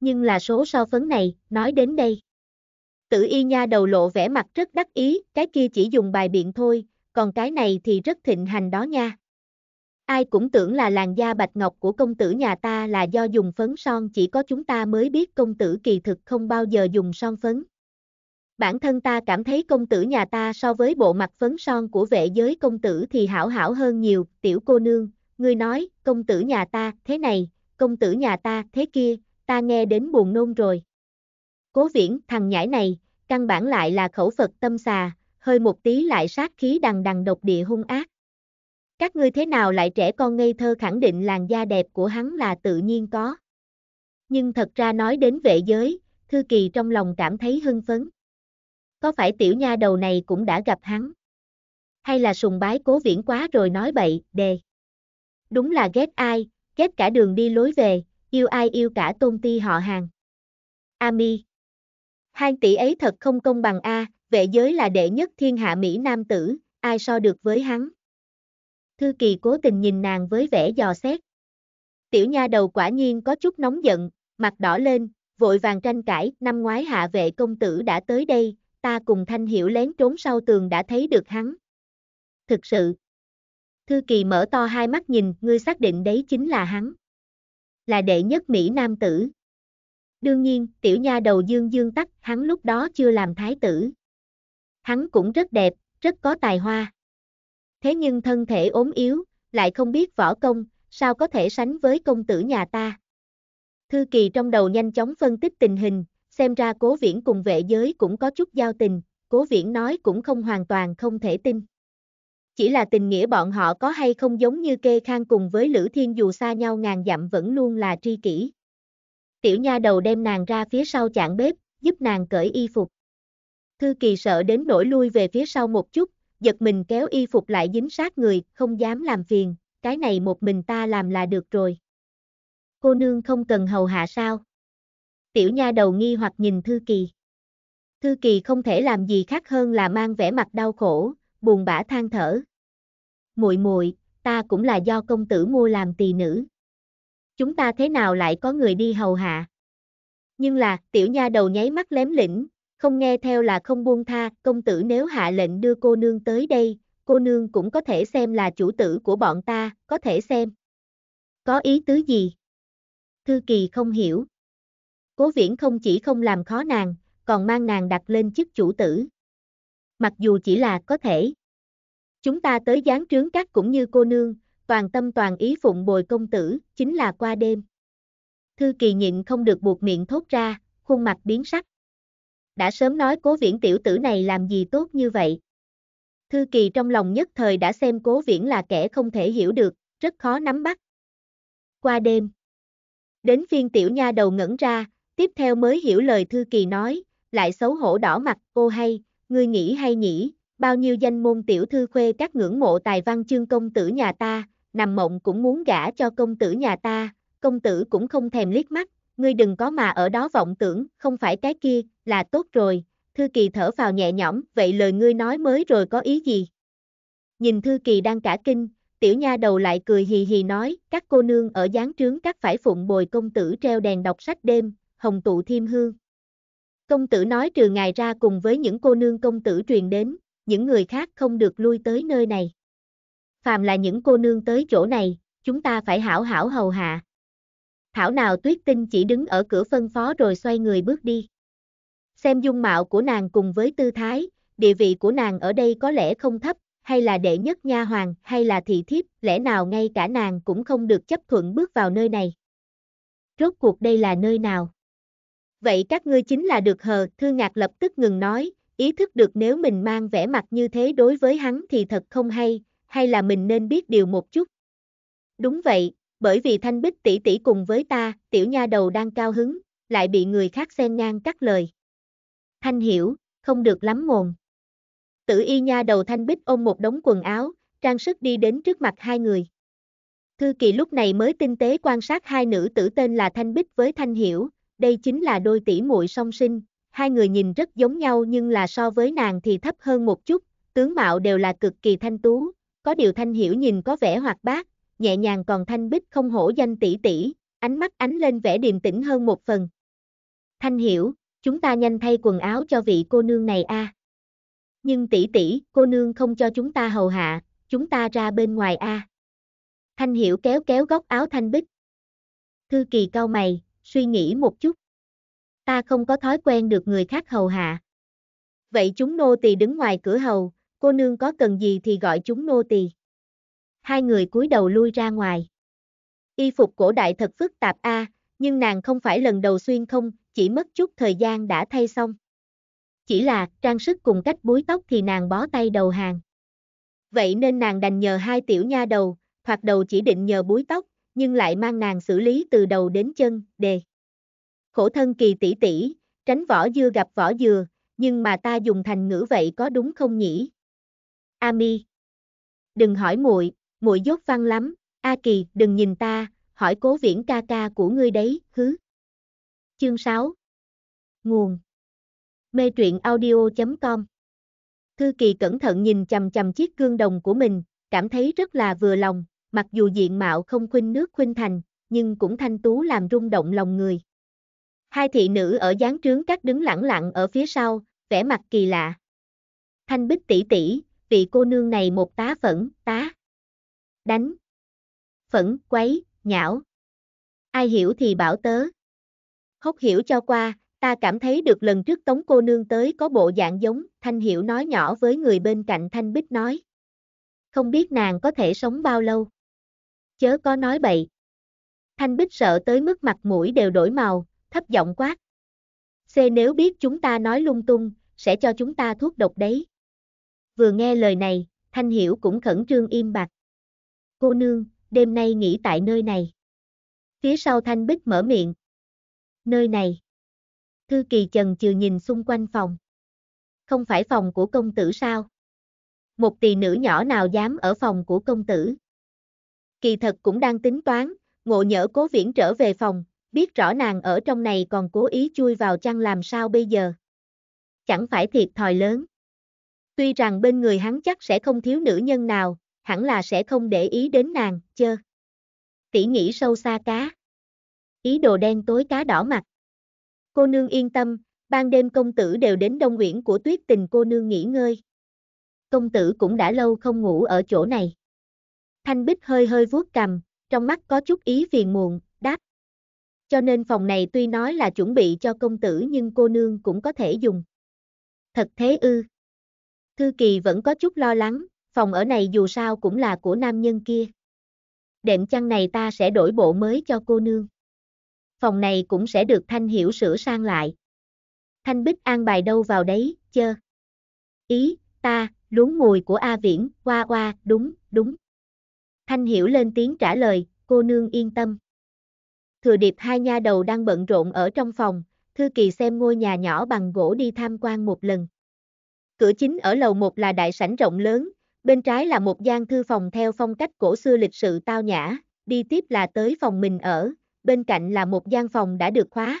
[SPEAKER 1] Nhưng là số so phấn này, nói đến đây. Tử y nha đầu lộ vẻ mặt rất đắc ý, cái kia chỉ dùng bài biện thôi, còn cái này thì rất thịnh hành đó nha. Ai cũng tưởng là làn da bạch ngọc của công tử nhà ta là do dùng phấn son chỉ có chúng ta mới biết công tử kỳ thực không bao giờ dùng son phấn. Bản thân ta cảm thấy công tử nhà ta so với bộ mặt phấn son của vệ giới công tử thì hảo hảo hơn nhiều, tiểu cô nương, ngươi nói, công tử nhà ta, thế này, công tử nhà ta, thế kia, ta nghe đến buồn nôn rồi. Cố viễn, thằng nhãi này, căn bản lại là khẩu Phật tâm xà, hơi một tí lại sát khí đằng đằng độc địa hung ác. Các ngươi thế nào lại trẻ con ngây thơ khẳng định làn da đẹp của hắn là tự nhiên có. Nhưng thật ra nói đến vệ giới, Thư Kỳ trong lòng cảm thấy hưng phấn. Có phải tiểu nha đầu này cũng đã gặp hắn? Hay là sùng bái cố viễn quá rồi nói bậy, đề? Đúng là ghét ai, ghét cả đường đi lối về, yêu ai yêu cả tôn ti họ hàng. Ami Hai tỷ ấy thật không công bằng a, vệ giới là đệ nhất thiên hạ Mỹ nam tử, ai so được với hắn. Thư kỳ cố tình nhìn nàng với vẻ dò xét. Tiểu nha đầu quả nhiên có chút nóng giận, mặt đỏ lên, vội vàng tranh cãi, năm ngoái hạ vệ công tử đã tới đây, ta cùng thanh hiểu lén trốn sau tường đã thấy được hắn. Thực sự, Thư kỳ mở to hai mắt nhìn, ngươi xác định đấy chính là hắn. Là đệ nhất Mỹ nam tử đương nhiên, tiểu nha đầu dương dương Tắc, hắn lúc đó chưa làm thái tử. Hắn cũng rất đẹp, rất có tài hoa. Thế nhưng thân thể ốm yếu, lại không biết võ công, sao có thể sánh với công tử nhà ta. Thư kỳ trong đầu nhanh chóng phân tích tình hình, xem ra cố viễn cùng vệ giới cũng có chút giao tình, cố viễn nói cũng không hoàn toàn không thể tin. Chỉ là tình nghĩa bọn họ có hay không giống như kê khang cùng với Lữ Thiên dù xa nhau ngàn dặm vẫn luôn là tri kỷ. Tiểu nha đầu đem nàng ra phía sau chạng bếp, giúp nàng cởi y phục. Thư kỳ sợ đến nỗi lui về phía sau một chút, giật mình kéo y phục lại dính sát người, không dám làm phiền, cái này một mình ta làm là được rồi. Cô nương không cần hầu hạ sao? Tiểu nha đầu nghi hoặc nhìn Thư Kỳ. Thư Kỳ không thể làm gì khác hơn là mang vẻ mặt đau khổ, buồn bã than thở. Muội muội, ta cũng là do công tử mua làm tỳ nữ chúng ta thế nào lại có người đi hầu hạ. Nhưng là, tiểu nha đầu nháy mắt lém lĩnh, không nghe theo là không buông tha, công tử nếu hạ lệnh đưa cô nương tới đây, cô nương cũng có thể xem là chủ tử của bọn ta, có thể xem. Có ý tứ gì? Thư Kỳ không hiểu. Cố viễn không chỉ không làm khó nàng, còn mang nàng đặt lên chức chủ tử. Mặc dù chỉ là có thể. Chúng ta tới gián trướng các cũng như cô nương, toàn tâm toàn ý phụng bồi công tử, chính là qua đêm. Thư kỳ nhịn không được buộc miệng thốt ra, khuôn mặt biến sắc. Đã sớm nói cố viễn tiểu tử này làm gì tốt như vậy. Thư kỳ trong lòng nhất thời đã xem cố viễn là kẻ không thể hiểu được, rất khó nắm bắt. Qua đêm. Đến phiên tiểu nha đầu ngẩn ra, tiếp theo mới hiểu lời thư kỳ nói, lại xấu hổ đỏ mặt, cô hay, ngươi nghĩ hay nhỉ, bao nhiêu danh môn tiểu thư khuê các ngưỡng mộ tài văn chương công tử nhà ta, nằm mộng cũng muốn gả cho công tử nhà ta, công tử cũng không thèm liếc mắt, ngươi đừng có mà ở đó vọng tưởng, không phải cái kia, là tốt rồi, thư kỳ thở vào nhẹ nhõm, vậy lời ngươi nói mới rồi có ý gì? Nhìn thư kỳ đang cả kinh, tiểu nha đầu lại cười hì hì nói, các cô nương ở gián trướng các phải phụng bồi công tử treo đèn đọc sách đêm, hồng tụ thiêm hương. Công tử nói trừ ngài ra cùng với những cô nương công tử truyền đến, những người khác không được lui tới nơi này phàm là những cô nương tới chỗ này, chúng ta phải hảo hảo hầu hạ. Thảo nào tuyết tinh chỉ đứng ở cửa phân phó rồi xoay người bước đi. Xem dung mạo của nàng cùng với tư thái, địa vị của nàng ở đây có lẽ không thấp, hay là đệ nhất nha hoàng, hay là thị thiếp, lẽ nào ngay cả nàng cũng không được chấp thuận bước vào nơi này. Rốt cuộc đây là nơi nào? Vậy các ngươi chính là được hờ, thư ngạc lập tức ngừng nói, ý thức được nếu mình mang vẻ mặt như thế đối với hắn thì thật không hay, hay là mình nên biết điều một chút? Đúng vậy, bởi vì Thanh Bích tỷ tỷ cùng với ta, tiểu nha đầu đang cao hứng, lại bị người khác xen ngang cắt lời. Thanh hiểu, không được lắm mồm. Tử y nha đầu Thanh Bích ôm một đống quần áo, trang sức đi đến trước mặt hai người. Thư Kỳ lúc này mới tinh tế quan sát hai nữ tử tên là Thanh Bích với Thanh Hiểu, đây chính là đôi tỷ muội song sinh, hai người nhìn rất giống nhau nhưng là so với nàng thì thấp hơn một chút, tướng mạo đều là cực kỳ thanh tú, có điều thanh hiểu nhìn có vẻ hoạt bát, nhẹ nhàng còn thanh bích không hổ danh tỷ tỷ, ánh mắt ánh lên vẻ điềm tĩnh hơn một phần. Thanh hiểu, chúng ta nhanh thay quần áo cho vị cô nương này a. À. Nhưng tỷ tỷ, cô nương không cho chúng ta hầu hạ, chúng ta ra bên ngoài a. À. Thanh hiểu kéo kéo góc áo thanh bích. Thư kỳ cau mày, suy nghĩ một chút. Ta không có thói quen được người khác hầu hạ. Vậy chúng nô tỳ đứng ngoài cửa hầu, cô nương có cần gì thì gọi chúng nô tỳ. Hai người cúi đầu lui ra ngoài. Y phục cổ đại thật phức tạp a, à, nhưng nàng không phải lần đầu xuyên không, chỉ mất chút thời gian đã thay xong. Chỉ là trang sức cùng cách búi tóc thì nàng bó tay đầu hàng. Vậy nên nàng đành nhờ hai tiểu nha đầu, hoặc đầu chỉ định nhờ búi tóc, nhưng lại mang nàng xử lý từ đầu đến chân, đề. Khổ thân kỳ tỷ tỷ, tránh vỏ dưa gặp vỏ dừa, nhưng mà ta dùng thành ngữ vậy có đúng không nhỉ? Ami. Đừng hỏi muội, muội dốt văn lắm, A Kỳ, đừng nhìn ta, hỏi Cố Viễn ca ca của ngươi đấy, hứ. Chương 6. Nguồn. Mê truyện audio.com. Thư Kỳ cẩn thận nhìn chằm chằm chiếc gương đồng của mình, cảm thấy rất là vừa lòng, mặc dù diện mạo không khuynh nước khuynh thành, nhưng cũng thanh tú làm rung động lòng người. Hai thị nữ ở gián trướng các đứng lẳng lặng ở phía sau, vẻ mặt kỳ lạ. Thanh Bích tỷ tỷ, vị cô nương này một tá phẫn, tá. Đánh. Phẫn, quấy, nhảo Ai hiểu thì bảo tớ. Hốc hiểu cho qua, ta cảm thấy được lần trước tống cô nương tới có bộ dạng giống, Thanh Hiểu nói nhỏ với người bên cạnh Thanh Bích nói. Không biết nàng có thể sống bao lâu. Chớ có nói bậy. Thanh Bích sợ tới mức mặt mũi đều đổi màu, thấp giọng quát. C nếu biết chúng ta nói lung tung, sẽ cho chúng ta thuốc độc đấy vừa nghe lời này, Thanh Hiểu cũng khẩn trương im bặt. Cô nương, đêm nay nghỉ tại nơi này. Phía sau Thanh Bích mở miệng. Nơi này. Thư Kỳ chần chừ nhìn xung quanh phòng. Không phải phòng của công tử sao? Một tỳ nữ nhỏ nào dám ở phòng của công tử? Kỳ thật cũng đang tính toán, ngộ nhỡ cố viễn trở về phòng, biết rõ nàng ở trong này còn cố ý chui vào chăn làm sao bây giờ. Chẳng phải thiệt thòi lớn. Tuy rằng bên người hắn chắc sẽ không thiếu nữ nhân nào, hẳn là sẽ không để ý đến nàng, chơ. Tỷ nghĩ sâu xa cá. Ý đồ đen tối cá đỏ mặt. Cô nương yên tâm, ban đêm công tử đều đến đông nguyện của tuyết tình cô nương nghỉ ngơi. Công tử cũng đã lâu không ngủ ở chỗ này. Thanh Bích hơi hơi vuốt cầm, trong mắt có chút ý phiền muộn, đáp. Cho nên phòng này tuy nói là chuẩn bị cho công tử nhưng cô nương cũng có thể dùng. Thật thế ư. Thư Kỳ vẫn có chút lo lắng, phòng ở này dù sao cũng là của nam nhân kia. Đệm chăn này ta sẽ đổi bộ mới cho cô nương. Phòng này cũng sẽ được Thanh Hiểu sửa sang lại. Thanh Bích an bài đâu vào đấy, chơ. Ý, ta, luống mùi của A Viễn, qua qua, đúng, đúng. Thanh Hiểu lên tiếng trả lời, cô nương yên tâm. Thừa điệp hai nha đầu đang bận rộn ở trong phòng, Thư Kỳ xem ngôi nhà nhỏ bằng gỗ đi tham quan một lần. Cửa chính ở lầu 1 là đại sảnh rộng lớn, bên trái là một gian thư phòng theo phong cách cổ xưa lịch sự tao nhã, đi tiếp là tới phòng mình ở, bên cạnh là một gian phòng đã được khóa.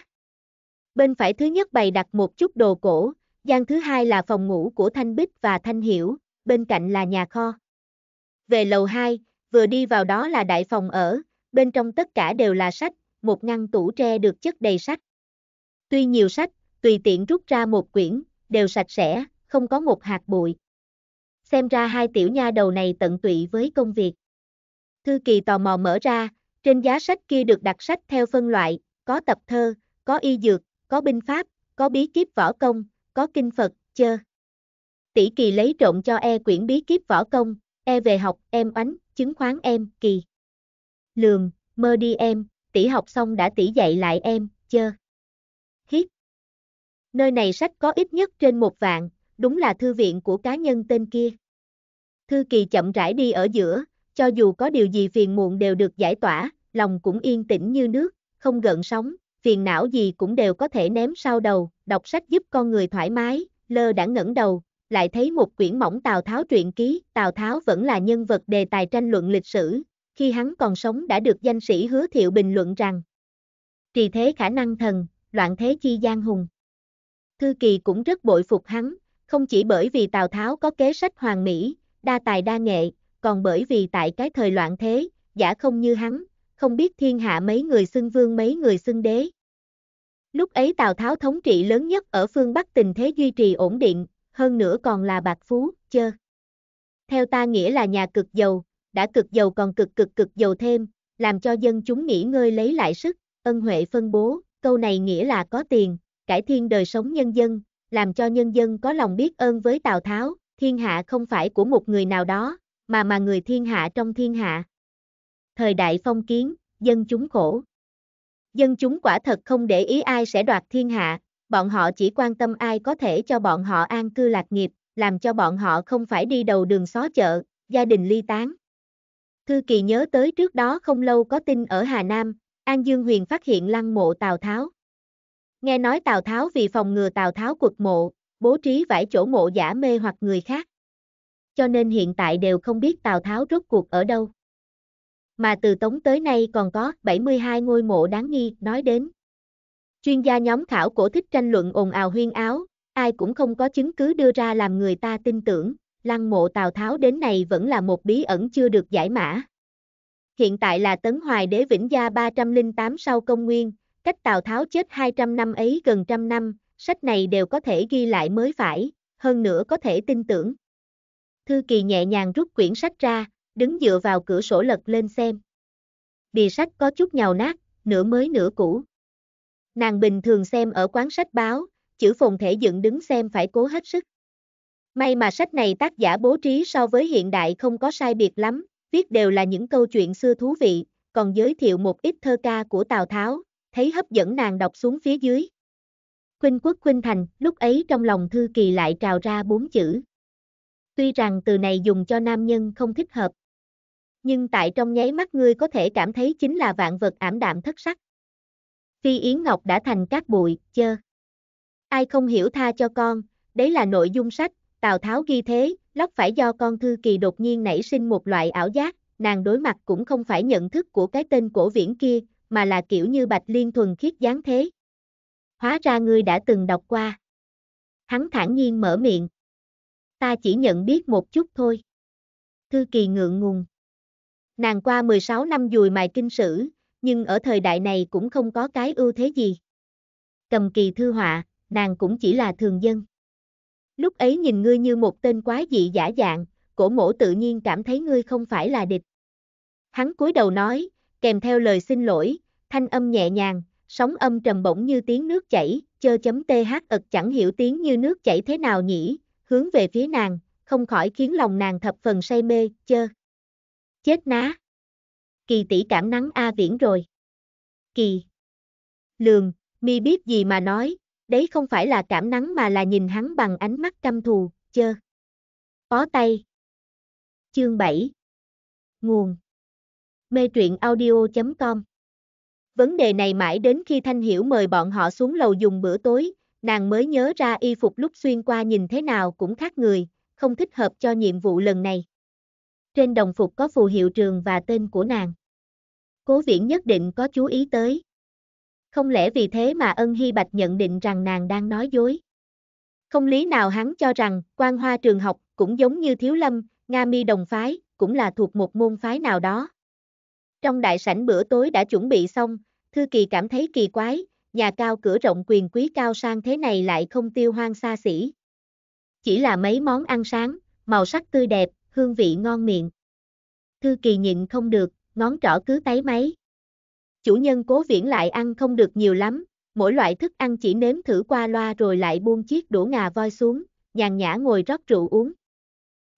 [SPEAKER 1] Bên phải thứ nhất bày đặt một chút đồ cổ, gian thứ hai là phòng ngủ của Thanh Bích và Thanh Hiểu, bên cạnh là nhà kho. Về lầu 2, vừa đi vào đó là đại phòng ở, bên trong tất cả đều là sách, một ngăn tủ tre được chất đầy sách. Tuy nhiều sách, tùy tiện rút ra một quyển, đều sạch sẽ, không có một hạt bụi. Xem ra hai tiểu nha đầu này tận tụy với công việc. Thư kỳ tò mò mở ra, trên giá sách kia được đặt sách theo phân loại, có tập thơ, có y dược, có binh pháp, có bí kíp võ công, có kinh Phật, chơ. Tỷ kỳ lấy trộn cho e quyển bí kíp võ công, e về học, em oánh, chứng khoán em, kỳ. Lường, mơ đi em, tỷ học xong đã tỷ dạy lại em, chơ. Hít. Nơi này sách có ít nhất trên một vạn, đúng là thư viện của cá nhân tên kia. Thư kỳ chậm rãi đi ở giữa, cho dù có điều gì phiền muộn đều được giải tỏa, lòng cũng yên tĩnh như nước, không gợn sóng, phiền não gì cũng đều có thể ném sau đầu, đọc sách giúp con người thoải mái, lơ đã ngẩng đầu, lại thấy một quyển mỏng Tào Tháo truyện ký, Tào Tháo vẫn là nhân vật đề tài tranh luận lịch sử, khi hắn còn sống đã được danh sĩ hứa thiệu bình luận rằng Trì thế khả năng thần, loạn thế chi gian hùng. Thư Kỳ cũng rất bội phục hắn, không chỉ bởi vì Tào Tháo có kế sách hoàng mỹ, đa tài đa nghệ, còn bởi vì tại cái thời loạn thế, giả không như hắn, không biết thiên hạ mấy người xưng vương mấy người xưng đế. Lúc ấy Tào Tháo thống trị lớn nhất ở phương Bắc tình thế duy trì ổn định, hơn nữa còn là bạc phú, chơ. Theo ta nghĩa là nhà cực giàu, đã cực giàu còn cực cực cực giàu thêm, làm cho dân chúng nghỉ ngơi lấy lại sức, ân huệ phân bố, câu này nghĩa là có tiền, cải thiên đời sống nhân dân, làm cho nhân dân có lòng biết ơn với Tào Tháo, thiên hạ không phải của một người nào đó, mà mà người thiên hạ trong thiên hạ. Thời đại phong kiến, dân chúng khổ. Dân chúng quả thật không để ý ai sẽ đoạt thiên hạ, bọn họ chỉ quan tâm ai có thể cho bọn họ an cư lạc nghiệp, làm cho bọn họ không phải đi đầu đường xó chợ, gia đình ly tán. Thư Kỳ nhớ tới trước đó không lâu có tin ở Hà Nam, An Dương Huyền phát hiện lăng mộ Tào Tháo. Nghe nói Tào Tháo vì phòng ngừa Tào Tháo quật mộ, bố trí vải chỗ mộ giả mê hoặc người khác. Cho nên hiện tại đều không biết Tào Tháo rốt cuộc ở đâu. Mà từ Tống tới nay còn có 72 ngôi mộ đáng nghi nói đến. Chuyên gia nhóm khảo cổ thích tranh luận ồn ào huyên áo, ai cũng không có chứng cứ đưa ra làm người ta tin tưởng, lăng mộ Tào Tháo đến này vẫn là một bí ẩn chưa được giải mã. Hiện tại là Tấn Hoài Đế Vĩnh Gia 308 sau công nguyên, Cách Tào Tháo chết 200 năm ấy gần trăm năm, sách này đều có thể ghi lại mới phải, hơn nữa có thể tin tưởng. Thư Kỳ nhẹ nhàng rút quyển sách ra, đứng dựa vào cửa sổ lật lên xem. Bìa sách có chút nhào nát, nửa mới nửa cũ. Nàng bình thường xem ở quán sách báo, chữ phồn thể dựng đứng xem phải cố hết sức. May mà sách này tác giả bố trí so với hiện đại không có sai biệt lắm, viết đều là những câu chuyện xưa thú vị, còn giới thiệu một ít thơ ca của Tào Tháo, thấy hấp dẫn nàng đọc xuống phía dưới. Khuynh quốc khuynh thành, lúc ấy trong lòng Thư Kỳ lại trào ra bốn chữ. Tuy rằng từ này dùng cho nam nhân không thích hợp. Nhưng tại trong nháy mắt ngươi có thể cảm thấy chính là vạn vật ảm đạm thất sắc. Phi Yến Ngọc đã thành cát bụi, chơ. Ai không hiểu tha cho con, đấy là nội dung sách, Tào Tháo ghi thế, lóc phải do con Thư Kỳ đột nhiên nảy sinh một loại ảo giác, nàng đối mặt cũng không phải nhận thức của cái tên cổ viễn kia, mà là kiểu như bạch liên thuần khiết dáng thế. Hóa ra ngươi đã từng đọc qua. Hắn thản nhiên mở miệng. Ta chỉ nhận biết một chút thôi. Thư kỳ ngượng ngùng. Nàng qua 16 năm dùi mài kinh sử, nhưng ở thời đại này cũng không có cái ưu thế gì. Cầm kỳ thư họa, nàng cũng chỉ là thường dân. Lúc ấy nhìn ngươi như một tên quái dị giả dạng, cổ mổ tự nhiên cảm thấy ngươi không phải là địch. Hắn cúi đầu nói, kèm theo lời xin lỗi, thanh âm nhẹ nhàng, sóng âm trầm bổng như tiếng nước chảy, chơ chấm th ật chẳng hiểu tiếng như nước chảy thế nào nhỉ, hướng về phía nàng, không khỏi khiến lòng nàng thập phần say mê, chơ. Chết ná. Kỳ tỷ cảm nắng A Viễn rồi. Kỳ. Lường, mi biết gì mà nói, đấy không phải là cảm nắng mà là nhìn hắn bằng ánh mắt căm thù, chơ. Bó tay. Chương 7. Nguồn mê truyện audio.com. Vấn đề này mãi đến khi Thanh Hiểu mời bọn họ xuống lầu dùng bữa tối, nàng mới nhớ ra y phục lúc xuyên qua nhìn thế nào cũng khác người, không thích hợp cho nhiệm vụ lần này. Trên đồng phục có phù hiệu trường và tên của nàng. Cố viễn nhất định có chú ý tới. Không lẽ vì thế mà ân hy bạch nhận định rằng nàng đang nói dối. Không lý nào hắn cho rằng, quan hoa trường học, cũng giống như thiếu lâm, Nga mi đồng phái, cũng là thuộc một môn phái nào đó. Trong đại sảnh bữa tối đã chuẩn bị xong, Thư Kỳ cảm thấy kỳ quái, nhà cao cửa rộng quyền quý cao sang thế này lại không tiêu hoang xa xỉ. Chỉ là mấy món ăn sáng, màu sắc tươi đẹp, hương vị ngon miệng. Thư Kỳ nhịn không được, ngón trỏ cứ tái máy. Chủ nhân cố viễn lại ăn không được nhiều lắm, mỗi loại thức ăn chỉ nếm thử qua loa rồi lại buông chiếc đũa ngà voi xuống, nhàn nhã ngồi rót rượu uống.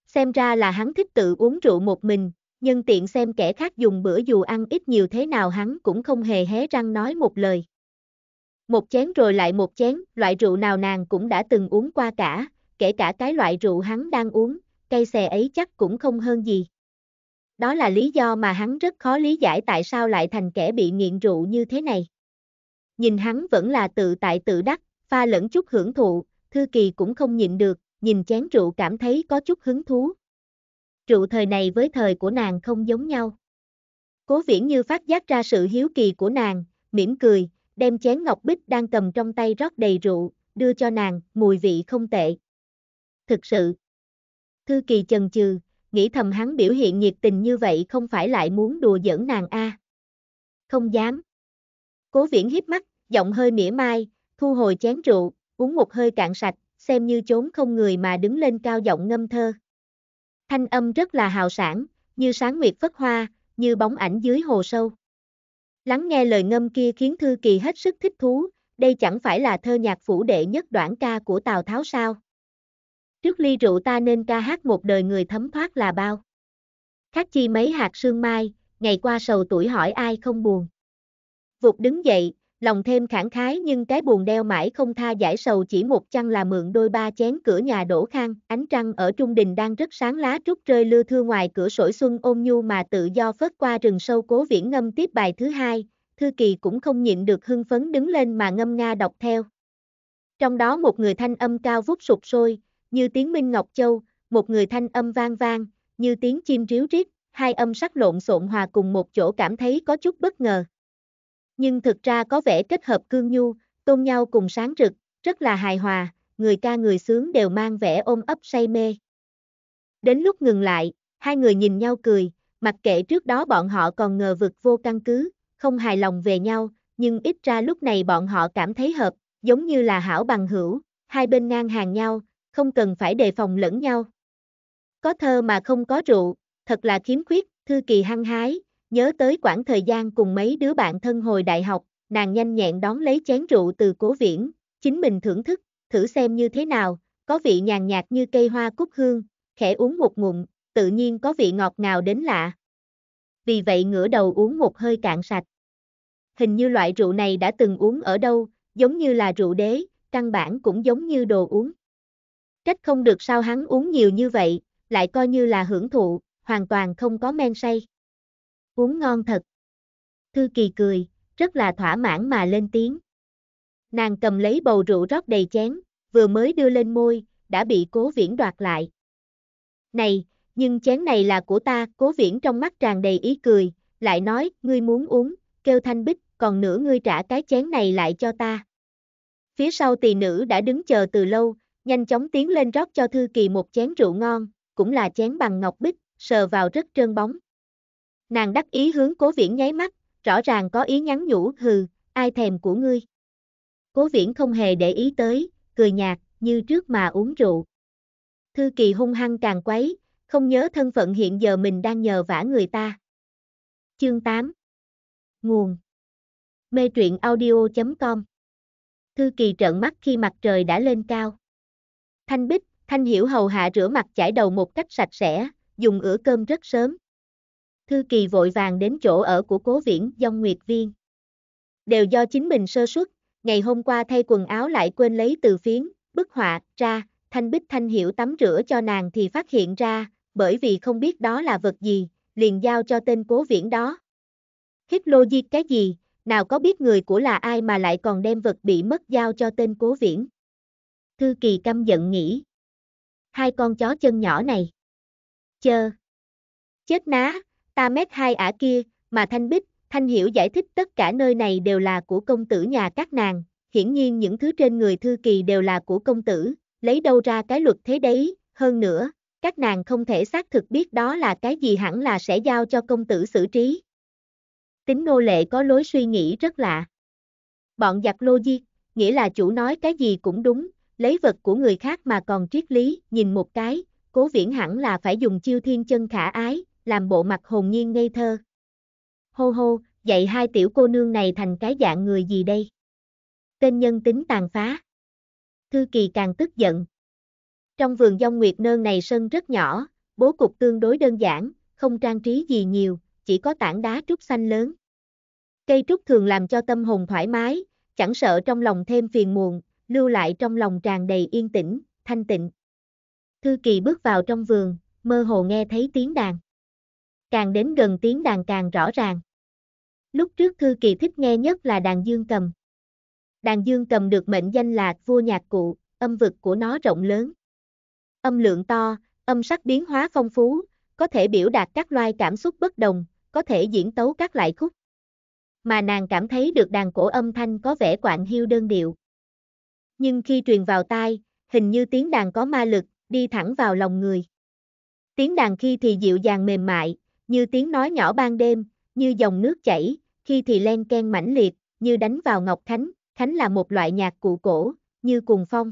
[SPEAKER 1] Xem ra là hắn thích tự uống rượu một mình, nhân tiện xem kẻ khác dùng bữa dù ăn ít nhiều thế nào hắn cũng không hề hé răng nói một lời. Một chén rồi lại một chén, loại rượu nào nàng cũng đã từng uống qua cả, kể cả cái loại rượu hắn đang uống, cây xè ấy chắc cũng không hơn gì. Đó là lý do mà hắn rất khó lý giải tại sao lại thành kẻ bị nghiện rượu như thế này. Nhìn hắn vẫn là tự tại tự đắc, pha lẫn chút hưởng thụ, Thư Kỳ cũng không nhịn được, nhìn chén rượu cảm thấy có chút hứng thú, rượu thời này với thời của nàng không giống nhau. Cố viễn như phát giác ra sự hiếu kỳ của nàng, mỉm cười, đem chén ngọc bích đang cầm trong tay rót đầy rượu, đưa cho nàng, mùi vị không tệ. Thực sự, Thư Kỳ chần chừ, nghĩ thầm hắn biểu hiện nhiệt tình như vậy không phải lại muốn đùa giỡn nàng a. Không dám. Cố Viễn híp mắt, giọng hơi mỉa mai, thu hồi chén rượu, uống một hơi cạn sạch, xem như trốn không người mà đứng lên cao giọng ngâm thơ. Thanh âm rất là hào sản, như sáng nguyệt phất hoa, như bóng ảnh dưới hồ sâu. Lắng nghe lời ngâm kia khiến Thư Kỳ hết sức thích thú, đây chẳng phải là thơ nhạc phủ đệ nhất đoạn ca của Tào Tháo sao? Trước ly rượu ta nên ca hát một đời người thấm thoát là bao. Khác chi mấy hạt sương mai, ngày qua sầu tuổi hỏi ai không buồn. Vụt đứng dậy, lòng thêm khẳng khái nhưng cái buồn đeo mãi không tha giải sầu chỉ một chăn là mượn đôi ba chén cửa nhà đổ khang, ánh trăng ở trung đình đang rất sáng lá trúc rơi lưa thưa ngoài cửa sổ xuân ôm nhu mà tự do phớt qua rừng sâu cố viễn ngâm tiếp bài thứ hai, thư kỳ cũng không nhịn được hưng phấn đứng lên mà ngâm nga đọc theo. Trong đó một người thanh âm cao vút sụp sôi, như tiếng minh ngọc châu, một người thanh âm vang vang, như tiếng chim ríu rít, hai âm sắc lộn xộn hòa cùng một chỗ cảm thấy có chút bất ngờ nhưng thực ra có vẻ kết hợp cương nhu, tôn nhau cùng sáng rực, rất là hài hòa, người ca người sướng đều mang vẻ ôm ấp say mê. Đến lúc ngừng lại, hai người nhìn nhau cười, mặc kệ trước đó bọn họ còn ngờ vực vô căn cứ, không hài lòng về nhau, nhưng ít ra lúc này bọn họ cảm thấy hợp, giống như là hảo bằng hữu, hai bên ngang hàng nhau, không cần phải đề phòng lẫn nhau. Có thơ mà không có rượu, thật là khiếm khuyết, thư kỳ hăng hái, Nhớ tới quãng thời gian cùng mấy đứa bạn thân hồi đại học, nàng nhanh nhẹn đón lấy chén rượu từ cố viễn, chính mình thưởng thức, thử xem như thế nào, có vị nhàn nhạt như cây hoa cúc hương, khẽ uống một ngụm, tự nhiên có vị ngọt ngào đến lạ. Vì vậy ngửa đầu uống một hơi cạn sạch. Hình như loại rượu này đã từng uống ở đâu, giống như là rượu đế, căn bản cũng giống như đồ uống. Trách không được sao hắn uống nhiều như vậy, lại coi như là hưởng thụ, hoàn toàn không có men say uống ngon thật. Thư Kỳ cười, rất là thỏa mãn mà lên tiếng. Nàng cầm lấy bầu rượu rót đầy chén, vừa mới đưa lên môi, đã bị cố viễn đoạt lại. Này, nhưng chén này là của ta, cố viễn trong mắt tràn đầy ý cười, lại nói, ngươi muốn uống, kêu thanh bích, còn nữa ngươi trả cái chén này lại cho ta. Phía sau tỳ nữ đã đứng chờ từ lâu, nhanh chóng tiến lên rót cho Thư Kỳ một chén rượu ngon, cũng là chén bằng ngọc bích, sờ vào rất trơn bóng. Nàng đắc ý hướng cố viễn nháy mắt, rõ ràng có ý nhắn nhủ hừ, ai thèm của ngươi. Cố viễn không hề để ý tới, cười nhạt, như trước mà uống rượu. Thư kỳ hung hăng càng quấy, không nhớ thân phận hiện giờ mình đang nhờ vả người ta. Chương 8 Nguồn Mê truyện audio.com Thư kỳ trợn mắt khi mặt trời đã lên cao. Thanh Bích, Thanh Hiểu hầu hạ rửa mặt chải đầu một cách sạch sẽ, dùng ửa cơm rất sớm, Thư Kỳ vội vàng đến chỗ ở của Cố Viễn Dông Nguyệt Viên. Đều do chính mình sơ suất, ngày hôm qua thay quần áo lại quên lấy từ phiến, bức họa, ra, Thanh Bích Thanh Hiểu tắm rửa cho nàng thì phát hiện ra, bởi vì không biết đó là vật gì, liền giao cho tên Cố Viễn đó. Hiếp lô di cái gì, nào có biết người của là ai mà lại còn đem vật bị mất giao cho tên Cố Viễn. Thư Kỳ căm giận nghĩ. Hai con chó chân nhỏ này. Chơ. Chết ná, ta mét hai ả kia, mà Thanh Bích, Thanh Hiểu giải thích tất cả nơi này đều là của công tử nhà các nàng, hiển nhiên những thứ trên người Thư Kỳ đều là của công tử, lấy đâu ra cái luật thế đấy, hơn nữa, các nàng không thể xác thực biết đó là cái gì hẳn là sẽ giao cho công tử xử trí. Tính nô lệ có lối suy nghĩ rất lạ. Bọn giặc lô di, nghĩa là chủ nói cái gì cũng đúng, lấy vật của người khác mà còn triết lý, nhìn một cái, cố viễn hẳn là phải dùng chiêu thiên chân khả ái, làm bộ mặt hồn nhiên ngây thơ. Hô hô, dạy hai tiểu cô nương này thành cái dạng người gì đây? Tên nhân tính tàn phá. Thư kỳ càng tức giận. Trong vườn dông nguyệt nơn này sân rất nhỏ, bố cục tương đối đơn giản, không trang trí gì nhiều, chỉ có tảng đá trúc xanh lớn. Cây trúc thường làm cho tâm hồn thoải mái, chẳng sợ trong lòng thêm phiền muộn, lưu lại trong lòng tràn đầy yên tĩnh, thanh tịnh. Thư kỳ bước vào trong vườn, mơ hồ nghe thấy tiếng đàn càng đến gần tiếng đàn càng rõ ràng. Lúc trước Thư Kỳ thích nghe nhất là đàn dương cầm. Đàn dương cầm được mệnh danh là vua nhạc cụ, âm vực của nó rộng lớn. Âm lượng to, âm sắc biến hóa phong phú, có thể biểu đạt các loài cảm xúc bất đồng, có thể diễn tấu các loại khúc. Mà nàng cảm thấy được đàn cổ âm thanh có vẻ quạng hiu đơn điệu. Nhưng khi truyền vào tai, hình như tiếng đàn có ma lực, đi thẳng vào lòng người. Tiếng đàn khi thì dịu dàng mềm mại, như tiếng nói nhỏ ban đêm, như dòng nước chảy, khi thì len ken mãnh liệt, như đánh vào ngọc khánh, khánh là một loại nhạc cụ cổ, như cuồng phong.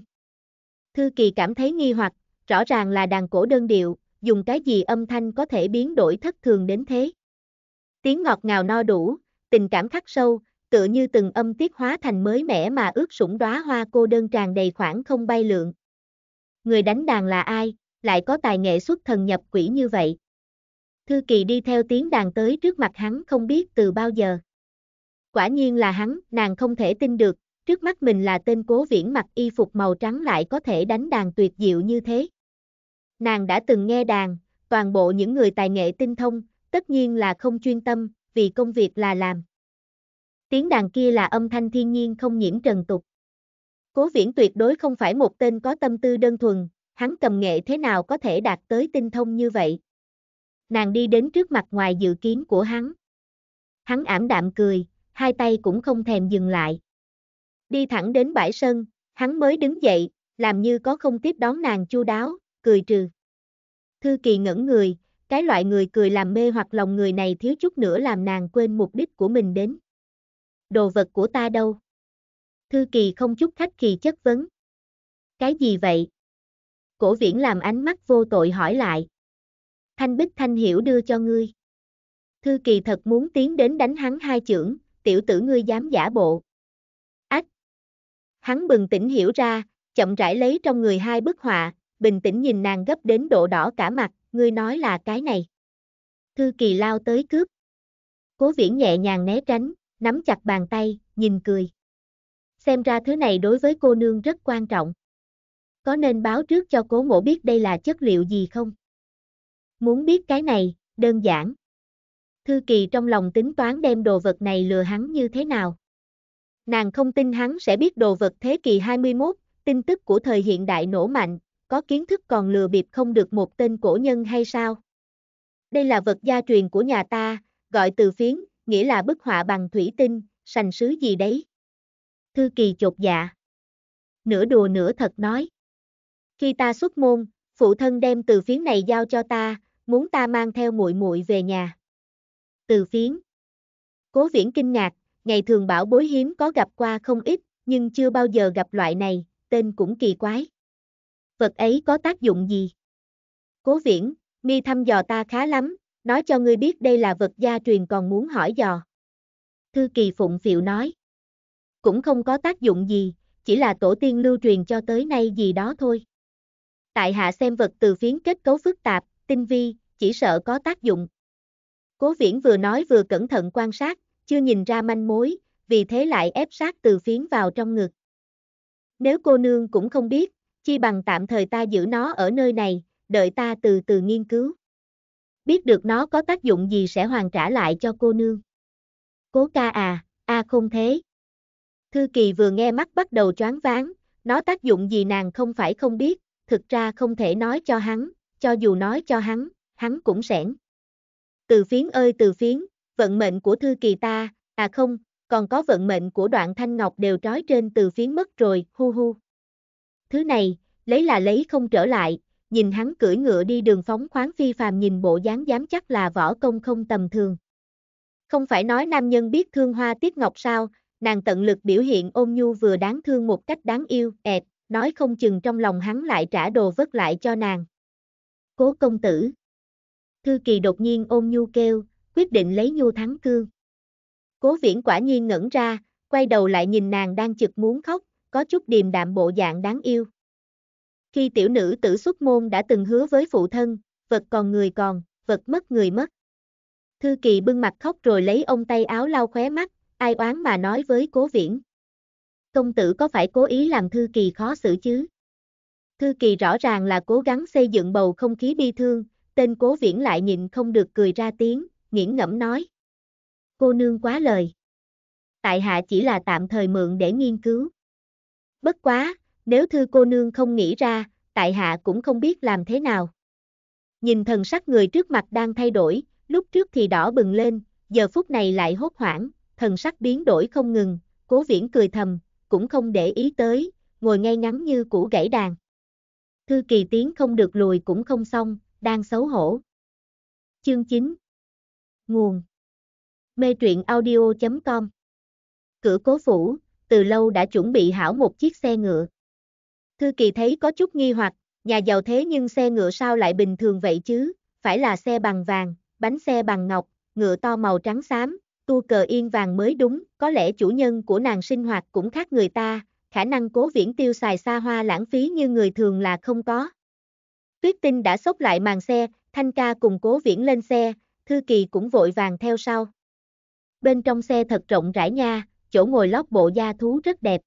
[SPEAKER 1] Thư Kỳ cảm thấy nghi hoặc, rõ ràng là đàn cổ đơn điệu, dùng cái gì âm thanh có thể biến đổi thất thường đến thế. Tiếng ngọt ngào no đủ, tình cảm khắc sâu, tựa như từng âm tiết hóa thành mới mẻ mà ướt sũng đóa hoa cô đơn tràn đầy khoảng không bay lượng. Người đánh đàn là ai, lại có tài nghệ xuất thần nhập quỷ như vậy? Thư Kỳ đi theo tiếng đàn tới trước mặt hắn không biết từ bao giờ. Quả nhiên là hắn, nàng không thể tin được, trước mắt mình là tên cố viễn mặc y phục màu trắng lại có thể đánh đàn tuyệt diệu như thế. Nàng đã từng nghe đàn, toàn bộ những người tài nghệ tinh thông, tất nhiên là không chuyên tâm, vì công việc là làm. Tiếng đàn kia là âm thanh thiên nhiên không nhiễm trần tục. Cố viễn tuyệt đối không phải một tên có tâm tư đơn thuần, hắn cầm nghệ thế nào có thể đạt tới tinh thông như vậy. Nàng đi đến trước mặt ngoài dự kiến của hắn. Hắn ảm đạm cười, hai tay cũng không thèm dừng lại. Đi thẳng đến bãi sân, hắn mới đứng dậy, làm như có không tiếp đón nàng chu đáo, cười trừ. Thư kỳ ngẩn người, cái loại người cười làm mê hoặc lòng người này thiếu chút nữa làm nàng quên mục đích của mình đến. Đồ vật của ta đâu? Thư kỳ không chút khách kỳ chất vấn. Cái gì vậy? Cổ viễn làm ánh mắt vô tội hỏi lại. Thanh Bích Thanh Hiểu đưa cho ngươi. Thư kỳ thật muốn tiến đến đánh hắn hai chưởng, tiểu tử ngươi dám giả bộ. Ách! Hắn bừng tỉnh hiểu ra, chậm rãi lấy trong người hai bức họa, bình tĩnh nhìn nàng gấp đến độ đỏ cả mặt, ngươi nói là cái này. Thư kỳ lao tới cướp. Cố viễn nhẹ nhàng né tránh, nắm chặt bàn tay, nhìn cười. Xem ra thứ này đối với cô nương rất quan trọng. Có nên báo trước cho cố mổ biết đây là chất liệu gì không? Muốn biết cái này, đơn giản. Thư Kỳ trong lòng tính toán đem đồ vật này lừa hắn như thế nào. Nàng không tin hắn sẽ biết đồ vật thế kỷ 21, tin tức của thời hiện đại nổ mạnh, có kiến thức còn lừa bịp không được một tên cổ nhân hay sao? Đây là vật gia truyền của nhà ta, gọi từ phiến, nghĩa là bức họa bằng thủy tinh, sành sứ gì đấy. Thư Kỳ chột dạ. Nửa đùa nửa thật nói. Khi ta xuất môn, phụ thân đem từ phiến này giao cho ta, muốn ta mang theo muội muội về nhà. Từ phiến. Cố viễn kinh ngạc, ngày thường bảo bối hiếm có gặp qua không ít, nhưng chưa bao giờ gặp loại này, tên cũng kỳ quái. Vật ấy có tác dụng gì? Cố viễn, mi thăm dò ta khá lắm, nói cho ngươi biết đây là vật gia truyền còn muốn hỏi dò. Thư kỳ phụng phiệu nói. Cũng không có tác dụng gì, chỉ là tổ tiên lưu truyền cho tới nay gì đó thôi. Tại hạ xem vật từ phiến kết cấu phức tạp, tinh vi, chỉ sợ có tác dụng. Cố viễn vừa nói vừa cẩn thận quan sát, chưa nhìn ra manh mối, vì thế lại ép sát từ phiến vào trong ngực. Nếu cô nương cũng không biết, chi bằng tạm thời ta giữ nó ở nơi này, đợi ta từ từ nghiên cứu. Biết được nó có tác dụng gì sẽ hoàn trả lại cho cô nương. Cố ca à, a không thế. Thư kỳ vừa nghe mắt bắt đầu choáng váng, nó tác dụng gì nàng không phải không biết, thực ra không thể nói cho hắn, cho dù nói cho hắn, hắn cũng sẽn. Từ phiến ơi từ phiến, vận mệnh của thư kỳ ta, à không, còn có vận mệnh của đoạn thanh ngọc đều trói trên từ phiến mất rồi, hu hu. Thứ này, lấy là lấy không trở lại, nhìn hắn cưỡi ngựa đi đường phóng khoáng phi phàm nhìn bộ dáng dám chắc là võ công không tầm thường. Không phải nói nam nhân biết thương hoa tiết ngọc sao, nàng tận lực biểu hiện ôn nhu vừa đáng thương một cách đáng yêu, ẹt, nói không chừng trong lòng hắn lại trả đồ vất lại cho nàng cố công tử. Thư kỳ đột nhiên ôm nhu kêu, quyết định lấy nhu thắng cương. Cố viễn quả nhiên ngẩn ra, quay đầu lại nhìn nàng đang chực muốn khóc, có chút điềm đạm bộ dạng đáng yêu. Khi tiểu nữ tử xuất môn đã từng hứa với phụ thân, vật còn người còn, vật mất người mất. Thư kỳ bưng mặt khóc rồi lấy ông tay áo lau khóe mắt, ai oán mà nói với cố viễn. Công tử có phải cố ý làm thư kỳ khó xử chứ? Thư Kỳ rõ ràng là cố gắng xây dựng bầu không khí bi thương, tên cố viễn lại nhìn không được cười ra tiếng, nghiễn ngẫm nói. Cô nương quá lời. Tại hạ chỉ là tạm thời mượn để nghiên cứu. Bất quá, nếu thư cô nương không nghĩ ra, tại hạ cũng không biết làm thế nào. Nhìn thần sắc người trước mặt đang thay đổi, lúc trước thì đỏ bừng lên, giờ phút này lại hốt hoảng, thần sắc biến đổi không ngừng, cố viễn cười thầm, cũng không để ý tới, ngồi ngay ngắn như củ gãy đàn. Thư kỳ tiến không được lùi cũng không xong, đang xấu hổ. Chương 9 Nguồn Mê truyện audio.com Cửa cố phủ, từ lâu đã chuẩn bị hảo một chiếc xe ngựa. Thư kỳ thấy có chút nghi hoặc, nhà giàu thế nhưng xe ngựa sao lại bình thường vậy chứ, phải là xe bằng vàng, bánh xe bằng ngọc, ngựa to màu trắng xám, tu cờ yên vàng mới đúng, có lẽ chủ nhân của nàng sinh hoạt cũng khác người ta, khả năng cố viễn tiêu xài xa hoa lãng phí như người thường là không có. Tuyết tinh đã xốc lại màn xe, thanh ca cùng cố viễn lên xe, thư kỳ cũng vội vàng theo sau. Bên trong xe thật rộng rãi nha, chỗ ngồi lót bộ da thú rất đẹp.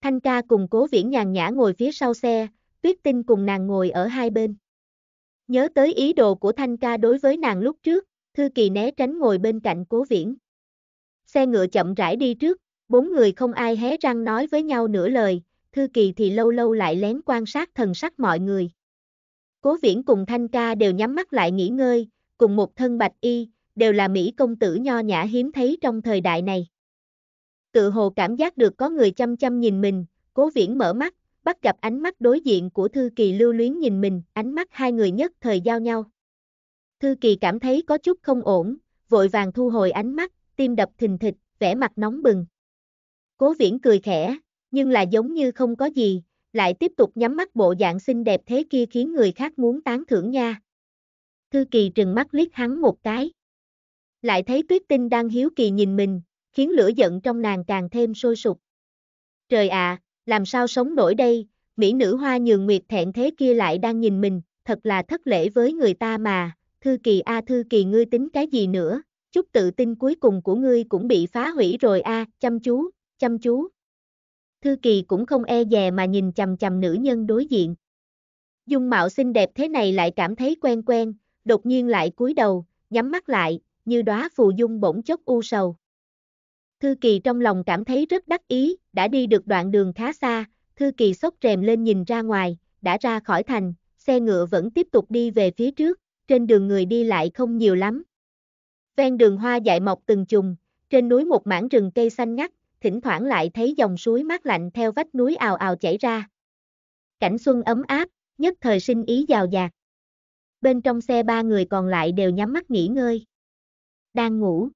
[SPEAKER 1] Thanh ca cùng cố viễn nhàn nhã ngồi phía sau xe, tuyết tinh cùng nàng ngồi ở hai bên. Nhớ tới ý đồ của Thanh ca đối với nàng lúc trước, Thư Kỳ né tránh ngồi bên cạnh cố viễn. Xe ngựa chậm rãi đi trước, Bốn người không ai hé răng nói với nhau nửa lời, Thư Kỳ thì lâu lâu lại lén quan sát thần sắc mọi người. Cố Viễn cùng Thanh Ca đều nhắm mắt lại nghỉ ngơi, cùng một thân bạch y, đều là Mỹ công tử nho nhã hiếm thấy trong thời đại này. Tự hồ cảm giác được có người chăm chăm nhìn mình, Cố Viễn mở mắt, bắt gặp ánh mắt đối diện của Thư Kỳ lưu luyến nhìn mình, ánh mắt hai người nhất thời giao nhau. Thư Kỳ cảm thấy có chút không ổn, vội vàng thu hồi ánh mắt, tim đập thình thịch, vẻ mặt nóng bừng. Cố viễn cười khẽ, nhưng là giống như không có gì, lại tiếp tục nhắm mắt bộ dạng xinh đẹp thế kia khiến người khác muốn tán thưởng nha. Thư kỳ trừng mắt liếc hắn một cái. Lại thấy tuyết tinh đang hiếu kỳ nhìn mình, khiến lửa giận trong nàng càng thêm sôi sục. Trời ạ, à, làm sao sống nổi đây, mỹ nữ hoa nhường nguyệt thẹn thế kia lại đang nhìn mình, thật là thất lễ với người ta mà, thư kỳ a à, thư kỳ ngươi tính cái gì nữa, chút tự tin cuối cùng của ngươi cũng bị phá hủy rồi a à, chăm chú, chăm chú. Thư Kỳ cũng không e dè mà nhìn chầm chầm nữ nhân đối diện. Dung mạo xinh đẹp thế này lại cảm thấy quen quen, đột nhiên lại cúi đầu, nhắm mắt lại, như đóa phù dung bỗng chốc u sầu. Thư Kỳ trong lòng cảm thấy rất đắc ý, đã đi được đoạn đường khá xa, Thư Kỳ sốc rèm lên nhìn ra ngoài, đã ra khỏi thành, xe ngựa vẫn tiếp tục đi về phía trước, trên đường người đi lại không nhiều lắm. Ven đường hoa dại mọc từng chùm, trên núi một mảng rừng cây xanh ngắt, thỉnh thoảng lại thấy dòng suối mát lạnh theo vách núi ào ào chảy ra. Cảnh xuân ấm áp, nhất thời sinh ý giàu dạt. Bên trong xe ba người còn lại đều nhắm mắt nghỉ ngơi. Đang ngủ.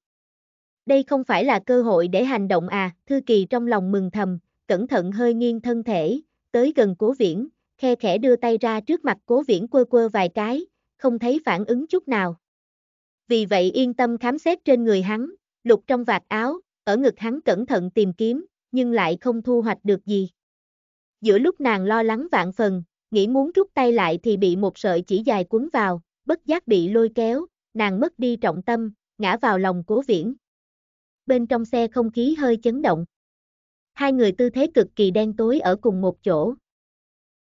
[SPEAKER 1] Đây không phải là cơ hội để hành động à, Thư Kỳ trong lòng mừng thầm, cẩn thận hơi nghiêng thân thể, tới gần cố viễn, khe khẽ đưa tay ra trước mặt cố viễn quơ quơ vài cái, không thấy phản ứng chút nào. Vì vậy yên tâm khám xét trên người hắn, lục trong vạt áo, ở ngực hắn cẩn thận tìm kiếm, nhưng lại không thu hoạch được gì. Giữa lúc nàng lo lắng vạn phần, nghĩ muốn rút tay lại thì bị một sợi chỉ dài cuốn vào, bất giác bị lôi kéo, nàng mất đi trọng tâm, ngã vào lòng cố viễn. Bên trong xe không khí hơi chấn động. Hai người tư thế cực kỳ đen tối ở cùng một chỗ.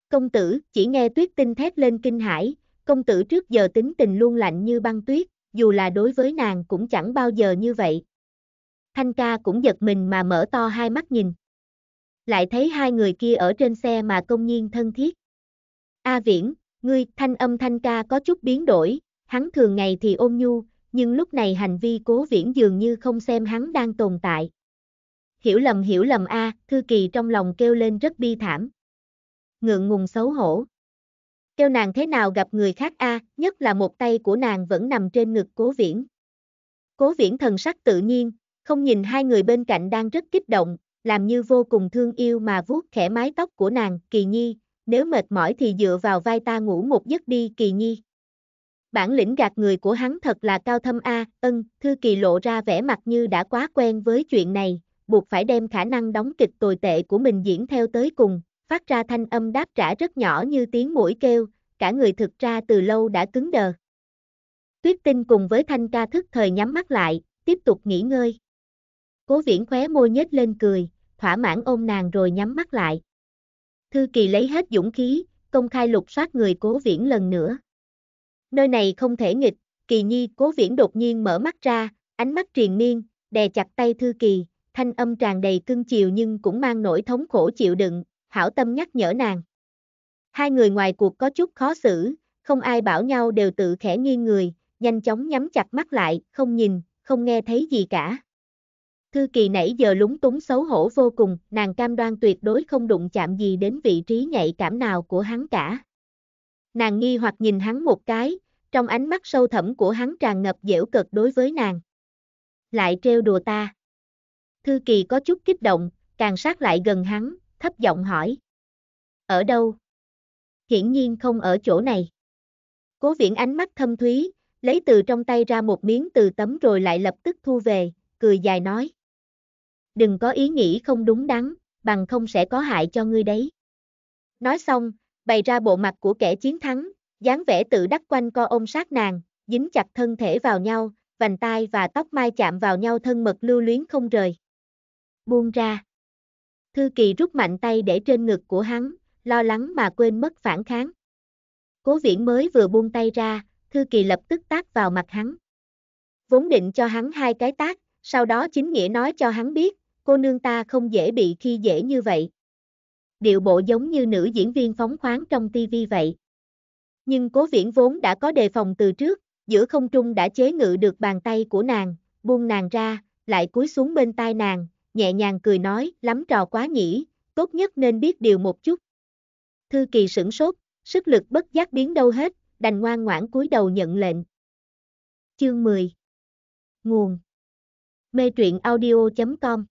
[SPEAKER 1] Công tử chỉ nghe tuyết tinh thét lên kinh hãi, công tử trước giờ tính tình luôn lạnh như băng tuyết, dù là đối với nàng cũng chẳng bao giờ như vậy, Thanh ca cũng giật mình mà mở to hai mắt nhìn. Lại thấy hai người kia ở trên xe mà công nhiên thân thiết. A Viễn, ngươi, thanh âm Thanh ca có chút biến đổi, hắn thường ngày thì ôm nhu, nhưng lúc này hành vi cố viễn dường như không xem hắn đang tồn tại. Hiểu lầm hiểu lầm A, Thư Kỳ trong lòng kêu lên rất bi thảm. Ngượng ngùng xấu hổ. Kêu nàng thế nào gặp người khác A, nhất là một tay của nàng vẫn nằm trên ngực cố viễn. Cố viễn thần sắc tự nhiên, không nhìn hai người bên cạnh đang rất kích động, làm như vô cùng thương yêu mà vuốt khẽ mái tóc của nàng, kỳ nhi, nếu mệt mỏi thì dựa vào vai ta ngủ một giấc đi kỳ nhi. Bản lĩnh gạt người của hắn thật là cao thâm a, ân, thư kỳ lộ ra vẻ mặt như đã quá quen với chuyện này, buộc phải đem khả năng đóng kịch tồi tệ của mình diễn theo tới cùng, phát ra thanh âm đáp trả rất nhỏ như tiếng mũi kêu, cả người thực ra từ lâu đã cứng đờ. Tuyết tinh cùng với thanh ca thức thời nhắm mắt lại, tiếp tục nghỉ ngơi. Cố viễn khóe môi nhếch lên cười, thỏa mãn ôm nàng rồi nhắm mắt lại. Thư kỳ lấy hết dũng khí, công khai lục soát người cố viễn lần nữa. Nơi này không thể nghịch, kỳ nhi cố viễn đột nhiên mở mắt ra, ánh mắt triền miên, đè chặt tay thư kỳ, thanh âm tràn đầy cưng chiều nhưng cũng mang nỗi thống khổ chịu đựng, hảo tâm nhắc nhở nàng. Hai người ngoài cuộc có chút khó xử, không ai bảo nhau đều tự khẽ nghiêng người, nhanh chóng nhắm chặt mắt lại, không nhìn, không nghe thấy gì cả. Thư kỳ nãy giờ lúng túng xấu hổ vô cùng, nàng cam đoan tuyệt đối không đụng chạm gì đến vị trí nhạy cảm nào của hắn cả. Nàng nghi hoặc nhìn hắn một cái, trong ánh mắt sâu thẳm của hắn tràn ngập dễu cực đối với nàng. Lại trêu đùa ta. Thư kỳ có chút kích động, càng sát lại gần hắn, thấp giọng hỏi. Ở đâu? Hiển nhiên không ở chỗ này. Cố viễn ánh mắt thâm thúy, lấy từ trong tay ra một miếng từ tấm rồi lại lập tức thu về, cười dài nói đừng có ý nghĩ không đúng đắn, bằng không sẽ có hại cho ngươi đấy. Nói xong, bày ra bộ mặt của kẻ chiến thắng, dáng vẻ tự đắc quanh co ôm sát nàng, dính chặt thân thể vào nhau, vành tai và tóc mai chạm vào nhau thân mật lưu luyến không rời. Buông ra. Thư kỳ rút mạnh tay để trên ngực của hắn, lo lắng mà quên mất phản kháng. Cố viễn mới vừa buông tay ra, thư kỳ lập tức tác vào mặt hắn. Vốn định cho hắn hai cái tác, sau đó chính nghĩa nói cho hắn biết, cô nương ta không dễ bị khi dễ như vậy. Điệu bộ giống như nữ diễn viên phóng khoáng trong tivi vậy. Nhưng cố viễn vốn đã có đề phòng từ trước, giữa không trung đã chế ngự được bàn tay của nàng, buông nàng ra, lại cúi xuống bên tai nàng, nhẹ nhàng cười nói, lắm trò quá nhỉ, tốt nhất nên biết điều một chút. Thư kỳ sửng sốt, sức lực bất giác biến đâu hết, đành ngoan ngoãn cúi đầu nhận lệnh. Chương 10 Nguồn Mê truyện audio.com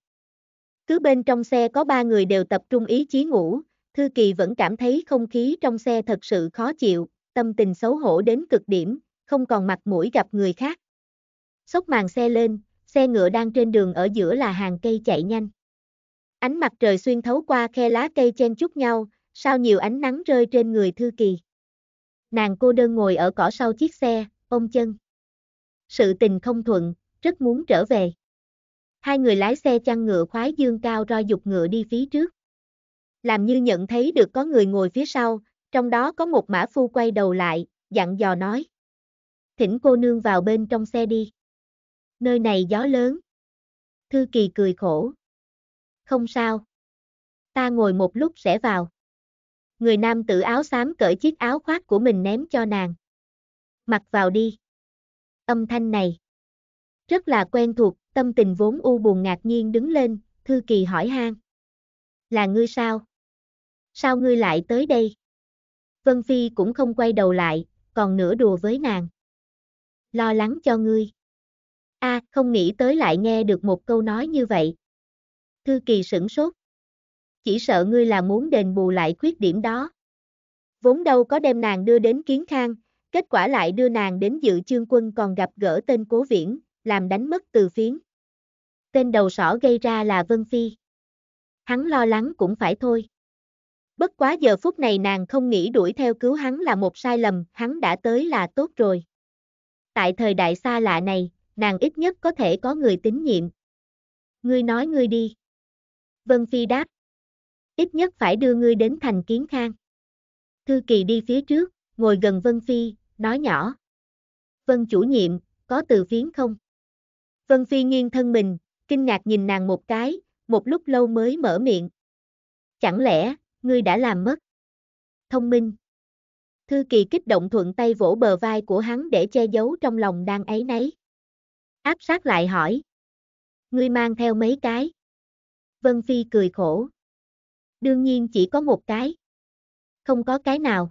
[SPEAKER 1] cứ bên trong xe có ba người đều tập trung ý chí ngủ, Thư Kỳ vẫn cảm thấy không khí trong xe thật sự khó chịu, tâm tình xấu hổ đến cực điểm, không còn mặt mũi gặp người khác. Sốc màn xe lên, xe ngựa đang trên đường ở giữa là hàng cây chạy nhanh. Ánh mặt trời xuyên thấu qua khe lá cây chen chúc nhau, sao nhiều ánh nắng rơi trên người Thư Kỳ. Nàng cô đơn ngồi ở cỏ sau chiếc xe, ôm chân. Sự tình không thuận, rất muốn trở về. Hai người lái xe chăn ngựa khoái dương cao roi dục ngựa đi phía trước. Làm như nhận thấy được có người ngồi phía sau, trong đó có một mã phu quay đầu lại, dặn dò nói. Thỉnh cô nương vào bên trong xe đi. Nơi này gió lớn. Thư Kỳ cười khổ. Không sao. Ta ngồi một lúc sẽ vào. Người nam tử áo xám cởi chiếc áo khoác của mình ném cho nàng. Mặc vào đi. Âm thanh này. Rất là quen thuộc, tâm tình vốn u buồn ngạc nhiên đứng lên, Thư Kỳ hỏi han. Là ngươi sao? Sao ngươi lại tới đây? Vân Phi cũng không quay đầu lại, còn nửa đùa với nàng. Lo lắng cho ngươi. A, à, không nghĩ tới lại nghe được một câu nói như vậy. Thư Kỳ sửng sốt. Chỉ sợ ngươi là muốn đền bù lại khuyết điểm đó. Vốn đâu có đem nàng đưa đến kiến khang, kết quả lại đưa nàng đến dự chương quân còn gặp gỡ tên cố viễn, làm đánh mất từ phiến tên đầu sỏ gây ra là Vân Phi. Hắn lo lắng cũng phải thôi. Bất quá giờ phút này nàng không nghĩ đuổi theo cứu hắn là một sai lầm, hắn đã tới là tốt rồi. Tại thời đại xa lạ này, nàng ít nhất có thể có người tín nhiệm. Ngươi nói ngươi đi. Vân Phi đáp. Ít nhất phải đưa ngươi đến thành kiến khang. Thư kỳ đi phía trước, ngồi gần Vân Phi, nói nhỏ. Vân chủ nhiệm, có từ phiến không? Vân Phi nghiêng thân mình, kinh ngạc nhìn nàng một cái, một lúc lâu mới mở miệng. Chẳng lẽ, ngươi đã làm mất? Thông minh. Thư kỳ kích động thuận tay vỗ bờ vai của hắn để che giấu trong lòng đang ấy nấy. Áp sát lại hỏi. Ngươi mang theo mấy cái? Vân Phi cười khổ. Đương nhiên chỉ có một cái. Không có cái nào.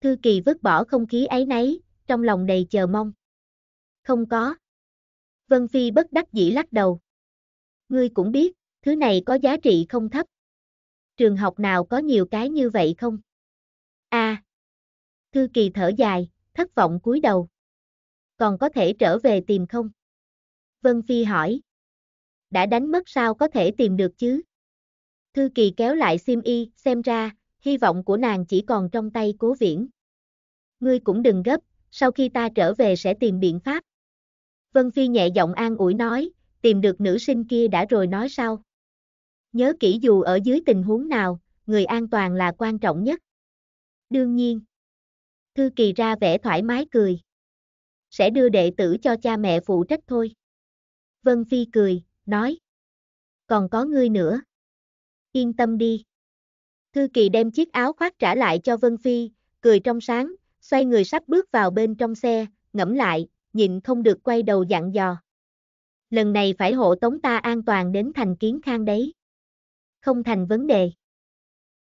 [SPEAKER 1] Thư kỳ vứt bỏ không khí ấy nấy, trong lòng đầy chờ mong. Không có. Vân Phi bất đắc dĩ lắc đầu. Ngươi cũng biết, thứ này có giá trị không thấp. Trường học nào có nhiều cái như vậy không? A. À, thư Kỳ thở dài, thất vọng cúi đầu. Còn có thể trở về tìm không? Vân Phi hỏi. Đã đánh mất sao có thể tìm được chứ? Thư Kỳ kéo lại Sim Y, xem ra, hy vọng của nàng chỉ còn trong tay cố viễn. Ngươi cũng đừng gấp, sau khi ta trở về sẽ tìm biện pháp. Vân Phi nhẹ giọng an ủi nói, tìm được nữ sinh kia đã rồi nói sao? Nhớ kỹ dù ở dưới tình huống nào, người an toàn là quan trọng nhất. Đương nhiên. Thư Kỳ ra vẻ thoải mái cười. Sẽ đưa đệ tử cho cha mẹ phụ trách thôi. Vân Phi cười, nói. Còn có ngươi nữa. Yên tâm đi. Thư Kỳ đem chiếc áo khoác trả lại cho Vân Phi, cười trong sáng, xoay người sắp bước vào bên trong xe, ngẫm lại, nhịn không được quay đầu dặn dò. Lần này phải hộ tống ta an toàn đến thành kiến khang đấy. Không thành vấn đề.